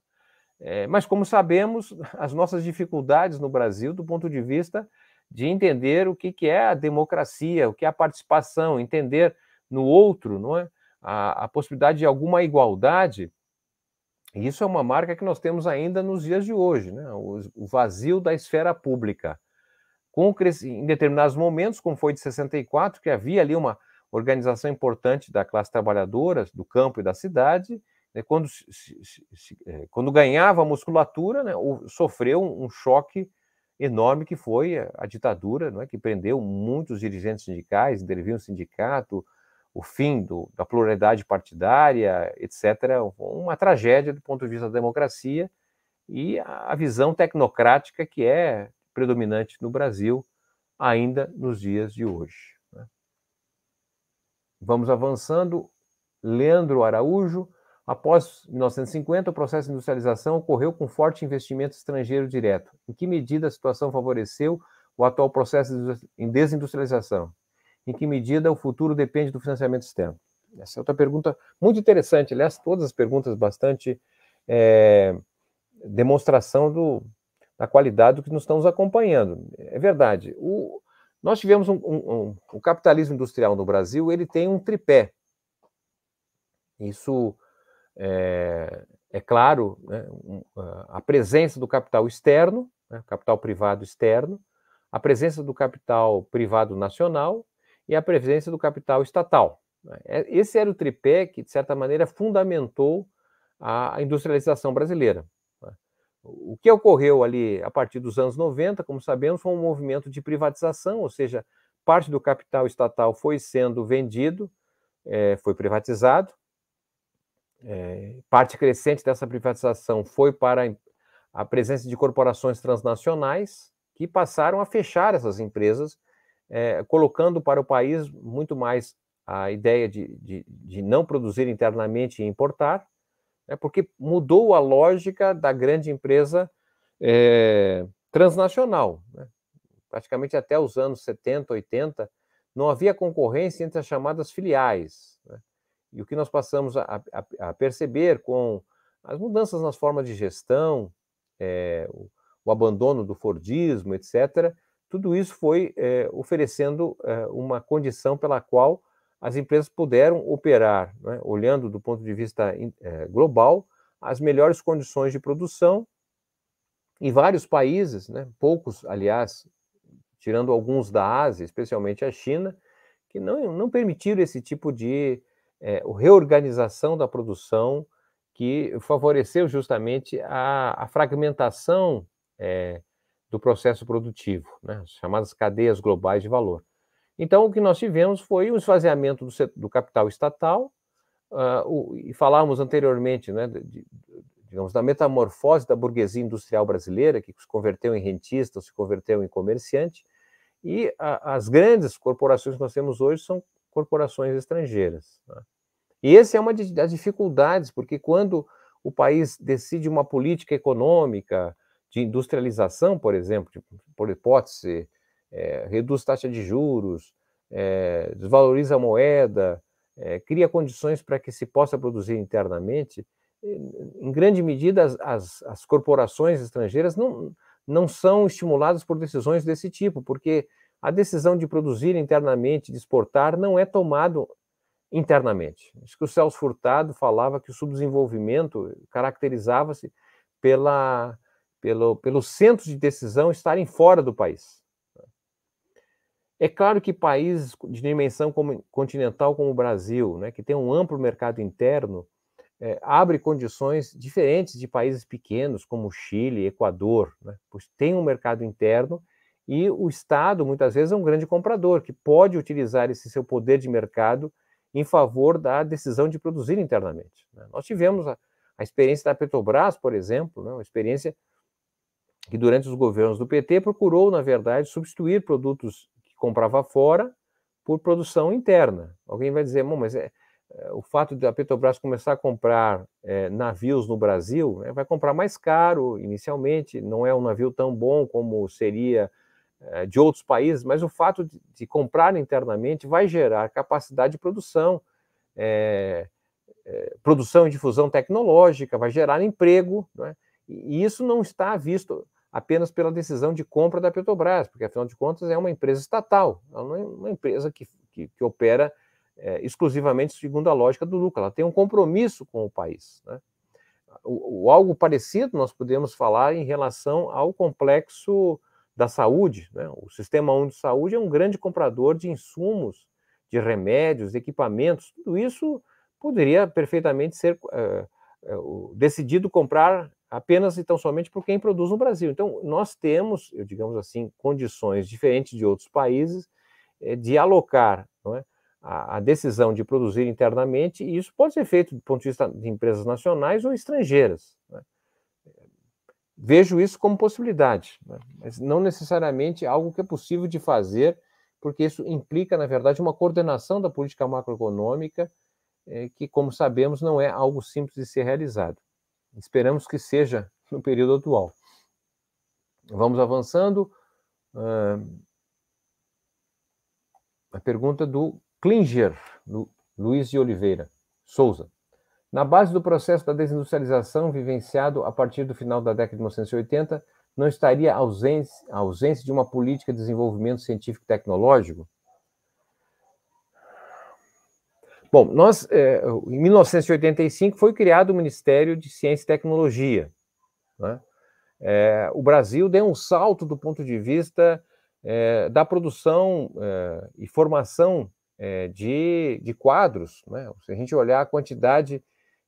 É, mas, como sabemos, as nossas dificuldades no Brasil, do ponto de vista de entender o que, que é a democracia, o que é a participação, entender no outro, não é? A, a possibilidade de alguma igualdade, e isso é uma marca que nós temos ainda nos dias de hoje, né? o vazio da esfera pública. Com, em determinados momentos, como foi de 64, que havia ali uma organização importante da classe trabalhadora, do campo e da cidade, né? quando, é, quando ganhava musculatura, né? sofreu um choque enorme que foi a ditadura, é? que prendeu muitos dirigentes sindicais, interviu o sindicato, o fim do, da pluralidade partidária, etc., uma tragédia do ponto de vista da democracia e a visão tecnocrática que é predominante no Brasil ainda nos dias de hoje. Né? Vamos avançando. Leandro Araújo, após 1950, o processo de industrialização ocorreu com forte investimento estrangeiro direto. Em que medida a situação favoreceu o atual processo de desindustrialização? em que medida o futuro depende do financiamento externo? Essa é outra pergunta muito interessante. Aliás, todas as perguntas bastante é, demonstração do, da qualidade do que nos estamos acompanhando. É verdade. O, nós tivemos um, um, um, o capitalismo industrial no Brasil, ele tem um tripé. Isso é, é claro, né, a presença do capital externo, né, capital privado externo, a presença do capital privado nacional e a presença do capital estatal. Né? É, esse era o tripé que, de certa maneira, fundamentou a industrialização brasileira. Né? O que ocorreu ali a partir dos anos 90, como sabemos, foi um movimento de privatização, ou seja, parte do capital estatal foi sendo vendido, é, foi privatizado, é, parte crescente dessa privatização foi para a presença de corporações transnacionais que passaram a fechar essas empresas é, colocando para o país muito mais a ideia de, de, de não produzir internamente e importar, né, porque mudou a lógica da grande empresa é, transnacional. Né? Praticamente até os anos 70, 80, não havia concorrência entre as chamadas filiais. Né? E o que nós passamos a, a, a, perceber com as mudanças nas formas de gestão, é, o, o abandono do Fordismo, etc., tudo isso foi é, oferecendo é, uma condição pela qual as empresas puderam operar, né, olhando do ponto de vista é, global, as melhores condições de produção em vários países, né, poucos, aliás, tirando alguns da Ásia, especialmente a China, que não, não permitiram esse tipo de é, reorganização da produção que favoreceu justamente a, a fragmentação é, do processo produtivo, né? chamadas cadeias globais de valor. Então, o que nós tivemos foi um esvaziamento do, do capital estatal, uh, o, e falávamos anteriormente, né, de, de, digamos, da metamorfose da burguesia industrial brasileira, que se converteu em rentista, se converteu em comerciante, e a, as grandes corporações que nós temos hoje são corporações estrangeiras. Né? E essa é uma das dificuldades, porque quando o país decide uma política econômica, de industrialização, por exemplo, de, tipo, por hipótese, é, reduz taxa de juros, é, desvaloriza a moeda, é, cria condições para que se possa produzir internamente, em grande medida as, as, as, corporações estrangeiras não, não são estimuladas por decisões desse tipo, porque a decisão de produzir internamente, de exportar, não é tomado internamente. Acho que o Celso Furtado falava que o subdesenvolvimento caracterizava-se pela pelo, pelo centro de decisão estarem fora do país. É claro que países de dimensão continental como o Brasil, né, que tem um amplo mercado interno, é, abre condições diferentes de países pequenos como Chile, Equador, né, pois tem um mercado interno e o Estado muitas vezes é um grande comprador que pode utilizar esse seu poder de mercado em favor da decisão de produzir internamente. Né. Nós tivemos a, a experiência da Petrobras, por exemplo, né, uma experiência que durante os governos do PT procurou, na verdade, substituir produtos que comprava fora por produção interna. Alguém vai dizer, Bom, mas é, é o fato da Petrobras começar a comprar é, navios no Brasil, né, vai comprar mais caro inicialmente, não é um navio tão bom como seria é, de outros países, mas o fato de, de, comprar internamente vai gerar capacidade de produção, é, é, produção e difusão tecnológica, vai gerar emprego, né? e isso não está visto apenas pela decisão de compra da Petrobras, porque afinal de contas é uma empresa estatal, ela não é uma empresa que, que, que opera é, exclusivamente segundo a lógica do lucro, ela tem um compromisso com o país. Né? O, o, algo parecido nós podemos falar em relação ao complexo da saúde. Né? O Sistema único de Saúde é um grande comprador de insumos, de remédios, de equipamentos, tudo isso poderia perfeitamente ser é, é, decidido comprar apenas e tão somente por quem produz no Brasil. Então, nós temos, eu digamos assim, condições diferentes de outros países eh, de alocar é, a, a, decisão de produzir internamente, e isso pode ser feito do ponto de vista de empresas nacionais ou estrangeiras. Né. Vejo isso como possibilidade, né? mas não necessariamente algo que é possível de fazer, porque isso implica, na verdade, uma coordenação da política macroeconômica, é, que, como sabemos, não é algo simples de ser realizado. Esperamos que seja no período atual. Vamos avançando. Uh, a pergunta do Klinger, do Luiz de Oliveira Souza. Na base do processo da desindustrialização vivenciado a partir do final da década de 1980, não estaria a ausência, a ausência de uma política de desenvolvimento científico e tecnológico? Bom, nós, é, em 1985, foi criado o Ministério de Ciência e Tecnologia. Né? É, o Brasil deu um salto do ponto de vista é, da produção e formação de, de quadros. Né? Se a gente olhar a quantidade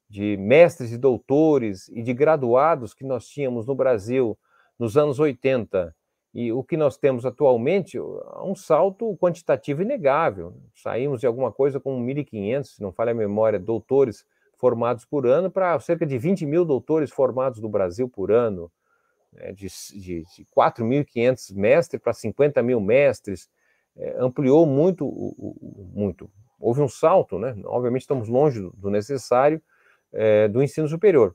de mestres e doutores e de graduados que nós tínhamos no Brasil nos anos 80 e o que nós temos atualmente é um salto quantitativo inegável. Saímos de alguma coisa com 1.500, se não falha a memória, doutores formados por ano para cerca de 20 mil doutores formados no Brasil por ano, né, de, de, de 4.500 mestres para 50 mil mestres. É, ampliou muito, muito. Houve um salto, né? Obviamente estamos longe do, do necessário é, do ensino superior.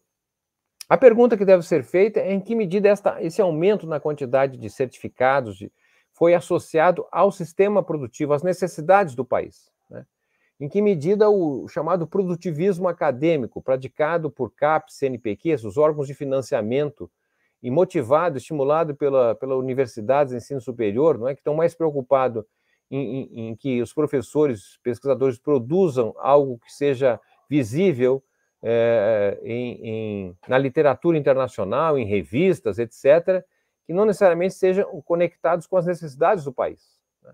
A pergunta que deve ser feita é em que medida esta, esse aumento na quantidade de certificados de, foi associado ao sistema produtivo, às necessidades do país. Né? Em que medida o chamado produtivismo acadêmico, praticado por CAP, CNPq, os órgãos de financiamento, e motivado, estimulado pela, pela universidades ensino superior, não é, que estão mais preocupados em, em, em que os professores, pesquisadores produzam algo que seja visível, é, em, em, na literatura internacional, em revistas, etc., que não necessariamente sejam conectados com as necessidades do país. Né?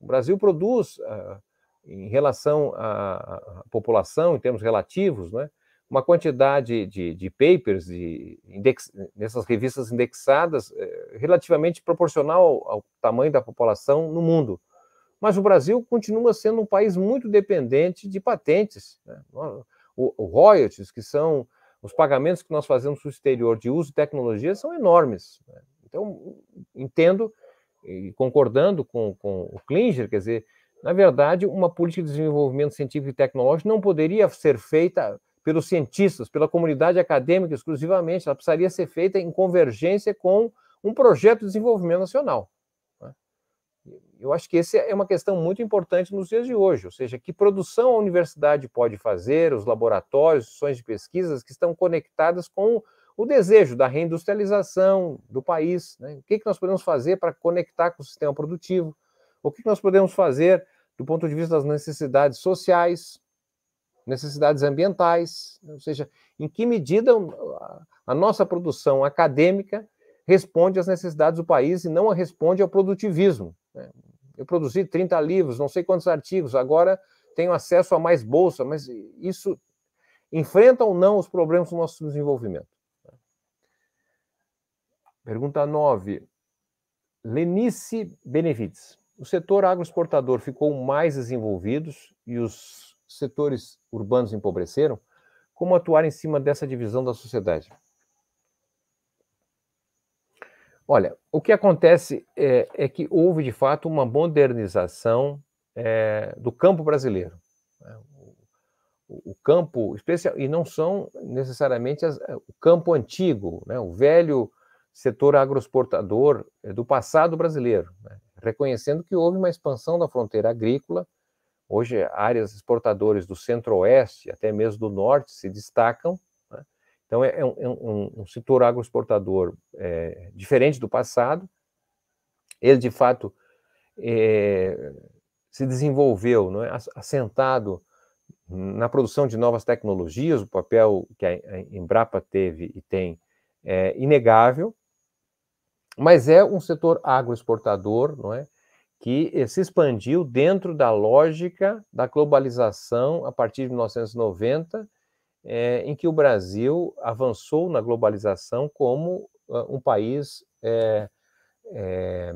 O Brasil produz, eh, em relação à, à, população, em termos relativos, né, uma quantidade de, de papers de index, nessas revistas indexadas eh, relativamente proporcional ao, ao tamanho da população no mundo. Mas o Brasil continua sendo um país muito dependente de patentes. Né? o, o royalties, que são os pagamentos que nós fazemos para o exterior de uso de tecnologia, são enormes. Né? Então, entendo e concordando com, com o Klinger, quer dizer, na verdade, uma política de desenvolvimento científico e tecnológico não poderia ser feita pelos cientistas, pela comunidade acadêmica exclusivamente, ela precisaria ser feita em convergência com um projeto de desenvolvimento nacional. Eu acho que essa é uma questão muito importante nos dias de hoje, ou seja, que produção a universidade pode fazer, os laboratórios, instituições de pesquisas que estão conectadas com o desejo da reindustrialização do país, né? o que, que nós podemos fazer para conectar com o sistema produtivo, o que, que nós podemos fazer do ponto de vista das necessidades sociais, necessidades ambientais, né? ou seja, em que medida a nossa produção acadêmica responde às necessidades do país e não responde ao produtivismo. Né? Eu produzi 30 livros, não sei quantos artigos, agora tenho acesso a mais bolsa, mas isso enfrenta ou não os problemas do nosso desenvolvimento? Pergunta 9. Lenice Benevides. O setor agroexportador ficou mais desenvolvido e os setores urbanos empobreceram? Como atuar em cima dessa divisão da sociedade? Olha, o que acontece é, é que houve, de fato, uma modernização é, do campo brasileiro. Né? O, o, campo especial, e não são necessariamente as, é, o campo antigo, né, o velho setor agroexportador é, do passado brasileiro, né, reconhecendo que houve uma expansão da fronteira agrícola. Hoje, áreas exportadoras do centro-oeste, até mesmo do norte, se destacam então, é, é um, é é um, um setor agroexportador é, diferente do passado. Ele, de fato, é, se desenvolveu, não é? assentado na produção de novas tecnologias, o papel que a Embrapa teve e tem é inegável, mas é um setor agroexportador, não é? que eh, se expandiu dentro da lógica da globalização a partir de 1990 é, em que o Brasil avançou na globalização como um país é, é,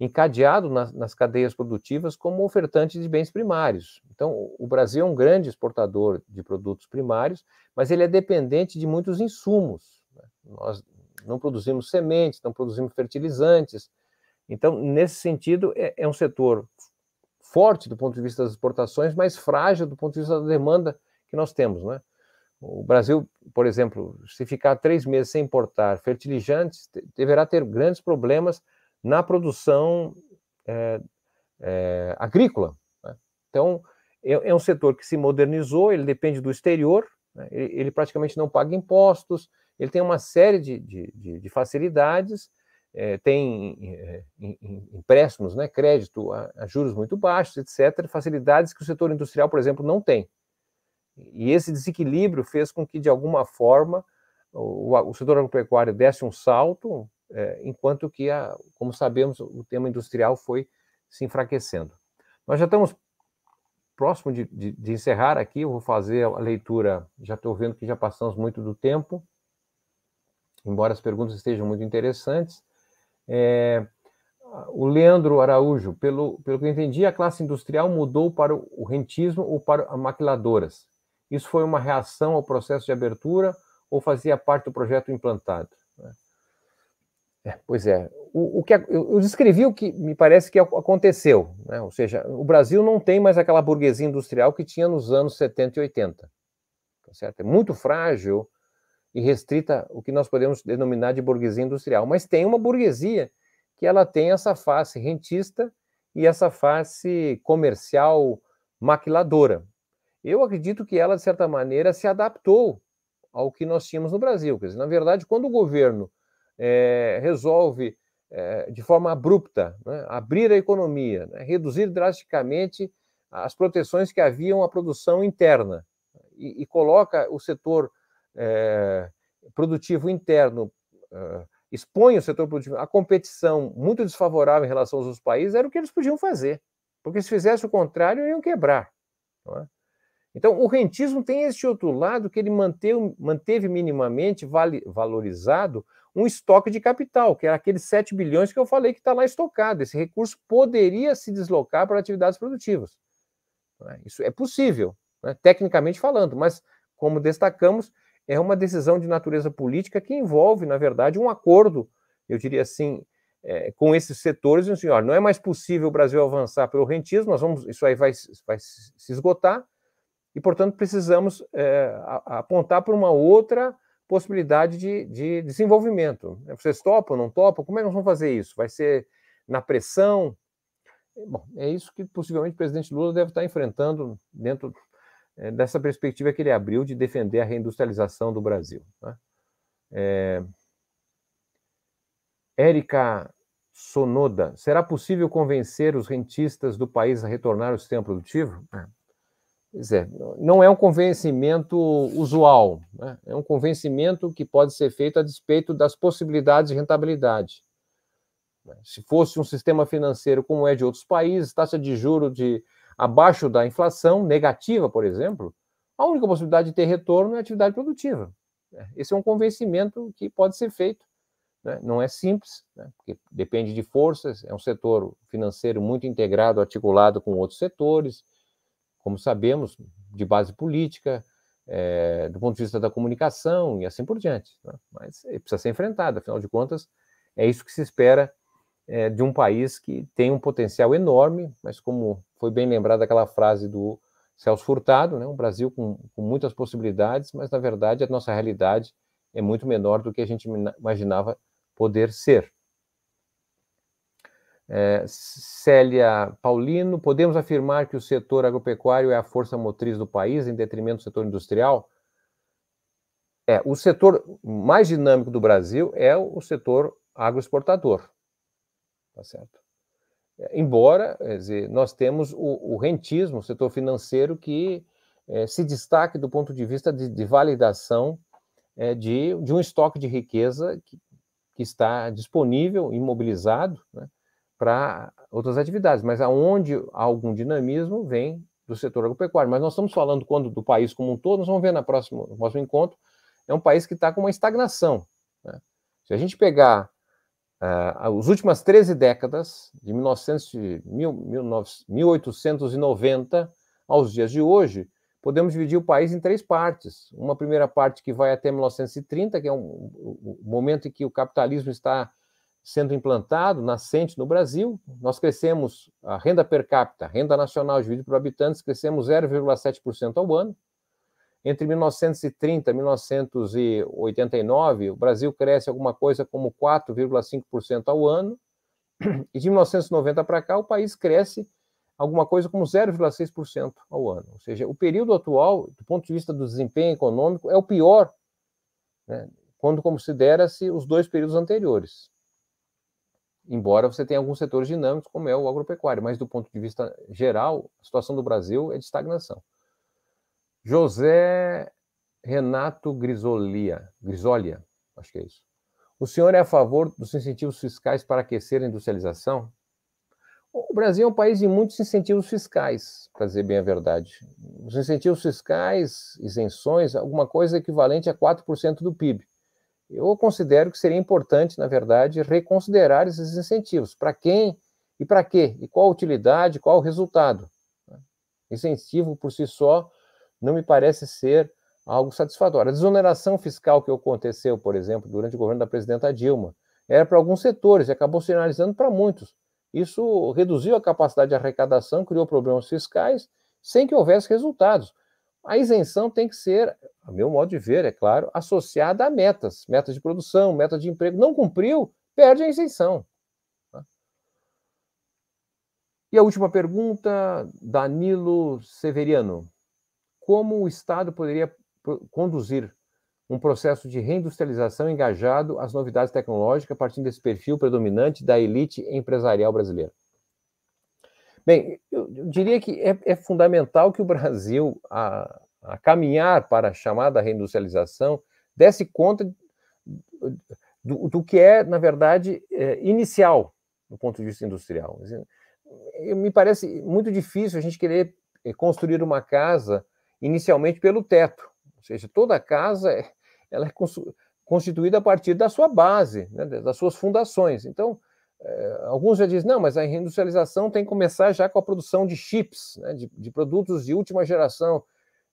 encadeado nas, nas, cadeias produtivas como ofertante de bens primários. Então, o Brasil é um grande exportador de produtos primários, mas ele é dependente de muitos insumos. Né? Nós não produzimos sementes, não produzimos fertilizantes. Então, nesse sentido, é, é um setor forte do ponto de vista das exportações, mas frágil do ponto de vista da demanda que nós temos, né? O Brasil, por exemplo, se ficar três meses sem importar fertilizantes, deverá ter grandes problemas na produção é, é, agrícola. Né? Então, é, é, um setor que se modernizou, ele depende do exterior, né? ele, ele, praticamente não paga impostos, ele tem uma série de, de, de, de facilidades, é, tem é, empréstimos, né? crédito a, a juros muito baixos, etc., facilidades que o setor industrial, por exemplo, não tem. E esse desequilíbrio fez com que, de alguma forma, o, o setor agropecuário desse um salto, é, enquanto que, a, como sabemos, o tema industrial foi se enfraquecendo. Nós já estamos próximo de, de, de encerrar aqui, eu vou fazer a leitura, já estou vendo que já passamos muito do tempo, embora as perguntas estejam muito interessantes. É, o Leandro Araújo, pelo, pelo que eu entendi, a classe industrial mudou para o rentismo ou para maquiladoras. Isso foi uma reação ao processo de abertura ou fazia parte do projeto implantado? É, pois é. O, o que, eu descrevi o que me parece que aconteceu. Né? Ou seja, o Brasil não tem mais aquela burguesia industrial que tinha nos anos 70 e 80. Tá certo? É muito frágil e restrita o que nós podemos denominar de burguesia industrial. Mas tem uma burguesia que ela tem essa face rentista e essa face comercial maquiladora. Eu acredito que ela, de certa maneira, se adaptou ao que nós tínhamos no Brasil. Quer dizer, na verdade, quando o governo é, resolve, é, de forma abrupta, né, abrir a economia, né, reduzir drasticamente as proteções que haviam à produção interna e, e coloca o setor é, produtivo interno, expõe o setor produtivo à competição muito desfavorável em relação aos outros países, era o que eles podiam fazer. Porque se fizesse o contrário, iam quebrar. Não é? Então, o rentismo tem este outro lado que ele manteve, manteve minimamente vale, valorizado um estoque de capital, que era aqueles 7 bilhões que eu falei que está lá estocado. Esse recurso poderia se deslocar para atividades produtivas. É? Isso é possível, né? tecnicamente falando, mas, como destacamos, é uma decisão de natureza política que envolve, na verdade, um acordo, eu diria assim, é, com esses setores, assim, não é mais possível o Brasil avançar pelo rentismo, nós vamos, isso aí vai, vai se esgotar, e, portanto, precisamos é, apontar para uma outra possibilidade de, de, desenvolvimento. Vocês topam, não topam? Como é que nós vamos fazer isso? Vai ser na pressão? Bom, é isso que possivelmente o presidente Lula deve estar enfrentando dentro eh, dessa perspectiva que ele abriu de defender a reindustrialização do Brasil. Né? É... Érica Sonoda, será possível convencer os rentistas do país a retornar ao sistema produtivo? É. Pois é, não é um convencimento usual, né? é um convencimento que pode ser feito a despeito das possibilidades de rentabilidade. Se fosse um sistema financeiro como é de outros países, taxa de juro de abaixo da inflação, negativa, por exemplo, a única possibilidade de ter retorno é atividade produtiva. Né? Esse é um convencimento que pode ser feito. Né? Não é simples, né? porque depende de forças, é um setor financeiro muito integrado, articulado com outros setores como sabemos, de base política, é, do ponto de vista da comunicação e assim por diante. Né? Mas precisa ser enfrentado afinal de contas, é isso que se espera é, de um país que tem um potencial enorme, mas como foi bem lembrada aquela frase do Celso Furtado, né? um Brasil com, com muitas possibilidades, mas na verdade a nossa realidade é muito menor do que a gente imaginava poder ser. É, Célia Paulino, podemos afirmar que o setor agropecuário é a força motriz do país, em detrimento do setor industrial? É, o setor mais dinâmico do Brasil é o setor agroexportador, tá certo? É, embora, dizer, nós temos o, o, rentismo, o setor financeiro, que é, se destaque do ponto de vista de, de validação é, de, de um estoque de riqueza que, que está disponível, imobilizado, né? para outras atividades, mas aonde algum dinamismo vem do setor agropecuário. Mas nós estamos falando quando do país como um todo, nós vamos ver na próxima, no próximo encontro, é um país que está com uma estagnação. Né? Se a gente pegar uh, as últimas 13 décadas, de 1900, 1890 aos dias de hoje, podemos dividir o país em três partes. Uma primeira parte que vai até 1930, que é um, o momento em que o capitalismo está sendo implantado, nascente no Brasil. Nós crescemos a renda per capita, renda nacional dividida por habitantes, crescemos 0,7% ao ano. Entre 1930 e 1989, o Brasil cresce alguma coisa como 4,5% ao ano. E de 1990 para cá, o país cresce alguma coisa como 0,6% ao ano. Ou seja, o período atual, do ponto de vista do desempenho econômico, é o pior né, quando considera-se os dois períodos anteriores embora você tenha alguns setores dinâmicos, como é o agropecuário, mas do ponto de vista geral, a situação do Brasil é de estagnação. José Renato Grisolia, Grisolia, acho que é isso. O senhor é a favor dos incentivos fiscais para aquecer a industrialização? O Brasil é um país de muitos incentivos fiscais, para dizer bem a verdade. Os incentivos fiscais, isenções, alguma coisa equivalente a 4% do PIB. Eu considero que seria importante, na verdade, reconsiderar esses incentivos. Para quem e para quê? E qual a utilidade, qual o resultado? Incentivo por si só não me parece ser algo satisfatório. A desoneração fiscal que aconteceu, por exemplo, durante o governo da presidenta Dilma, era para alguns setores e acabou se para muitos. Isso reduziu a capacidade de arrecadação, criou problemas fiscais, sem que houvesse resultados. A isenção tem que ser, a meu modo de ver, é claro, associada a metas, metas de produção, meta de emprego. Não cumpriu, perde a isenção. Tá? E a última pergunta, Danilo Severiano. Como o Estado poderia conduzir um processo de reindustrialização engajado às novidades tecnológicas, partindo desse perfil predominante da elite empresarial brasileira? Bem, eu, eu diria que é, é, fundamental que o Brasil, a, a, caminhar para a chamada reindustrialização, desse conta do, do que é, na verdade, é, inicial do ponto de vista industrial. Me parece muito difícil a gente querer é, construir uma casa inicialmente pelo teto, ou seja, toda casa é, ela é constituída a partir da sua base, né, das suas fundações. Então, é, alguns já dizem, não, mas a reindustrialização tem que começar já com a produção de chips, né, de, de, produtos de última geração.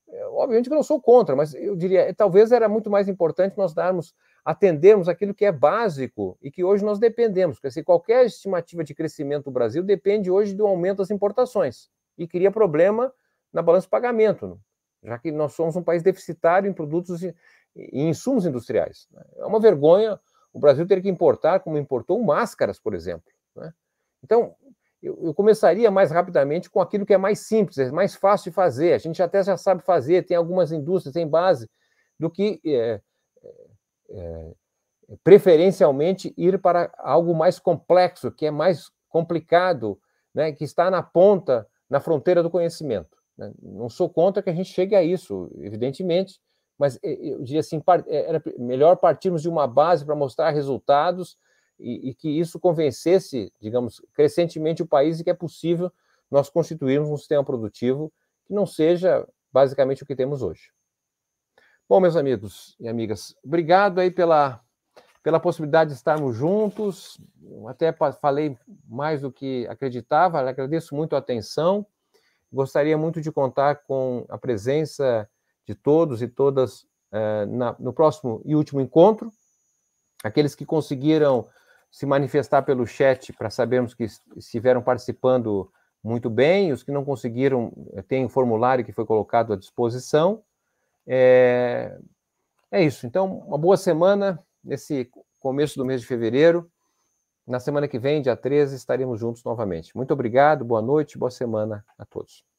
É, obviamente que não sou contra, mas eu diria, é, talvez era muito mais importante nós darmos, atendermos aquilo que é básico e que hoje nós dependemos. Porque assim, qualquer estimativa de crescimento do Brasil depende hoje do aumento das importações e cria problema na balança de pagamento, né, já que nós somos um país deficitário em produtos e, e insumos industriais. Né. É uma vergonha o Brasil teria que importar, como importou, máscaras, por exemplo. Né? Então, eu, eu, começaria mais rapidamente com aquilo que é mais simples, é mais fácil de fazer. A gente até já sabe fazer, tem algumas indústrias, tem base, do que é, é, preferencialmente ir para algo mais complexo, que é mais complicado, né, que está na ponta, na fronteira do conhecimento. Né? Não sou contra que a gente chegue a isso, evidentemente, mas eu diria assim, é, era melhor partirmos de uma base para mostrar resultados e, e, que isso convencesse, digamos, crescentemente o país e que é possível nós constituirmos um sistema produtivo que não seja basicamente o que temos hoje. Bom, meus amigos e amigas, obrigado aí pela, pela possibilidade de estarmos juntos. até falei mais do que acreditava, agradeço muito a atenção. Gostaria muito de contar com a presença de todos e todas eh, na, no próximo e último encontro. Aqueles que conseguiram se manifestar pelo chat para sabermos que estiveram participando muito bem, os que não conseguiram, eh, tem o um formulário que foi colocado à disposição. É, é isso. Então, uma boa semana nesse começo do mês de fevereiro. Na semana que vem, dia 13, estaremos juntos novamente. Muito obrigado, boa noite, boa semana a todos.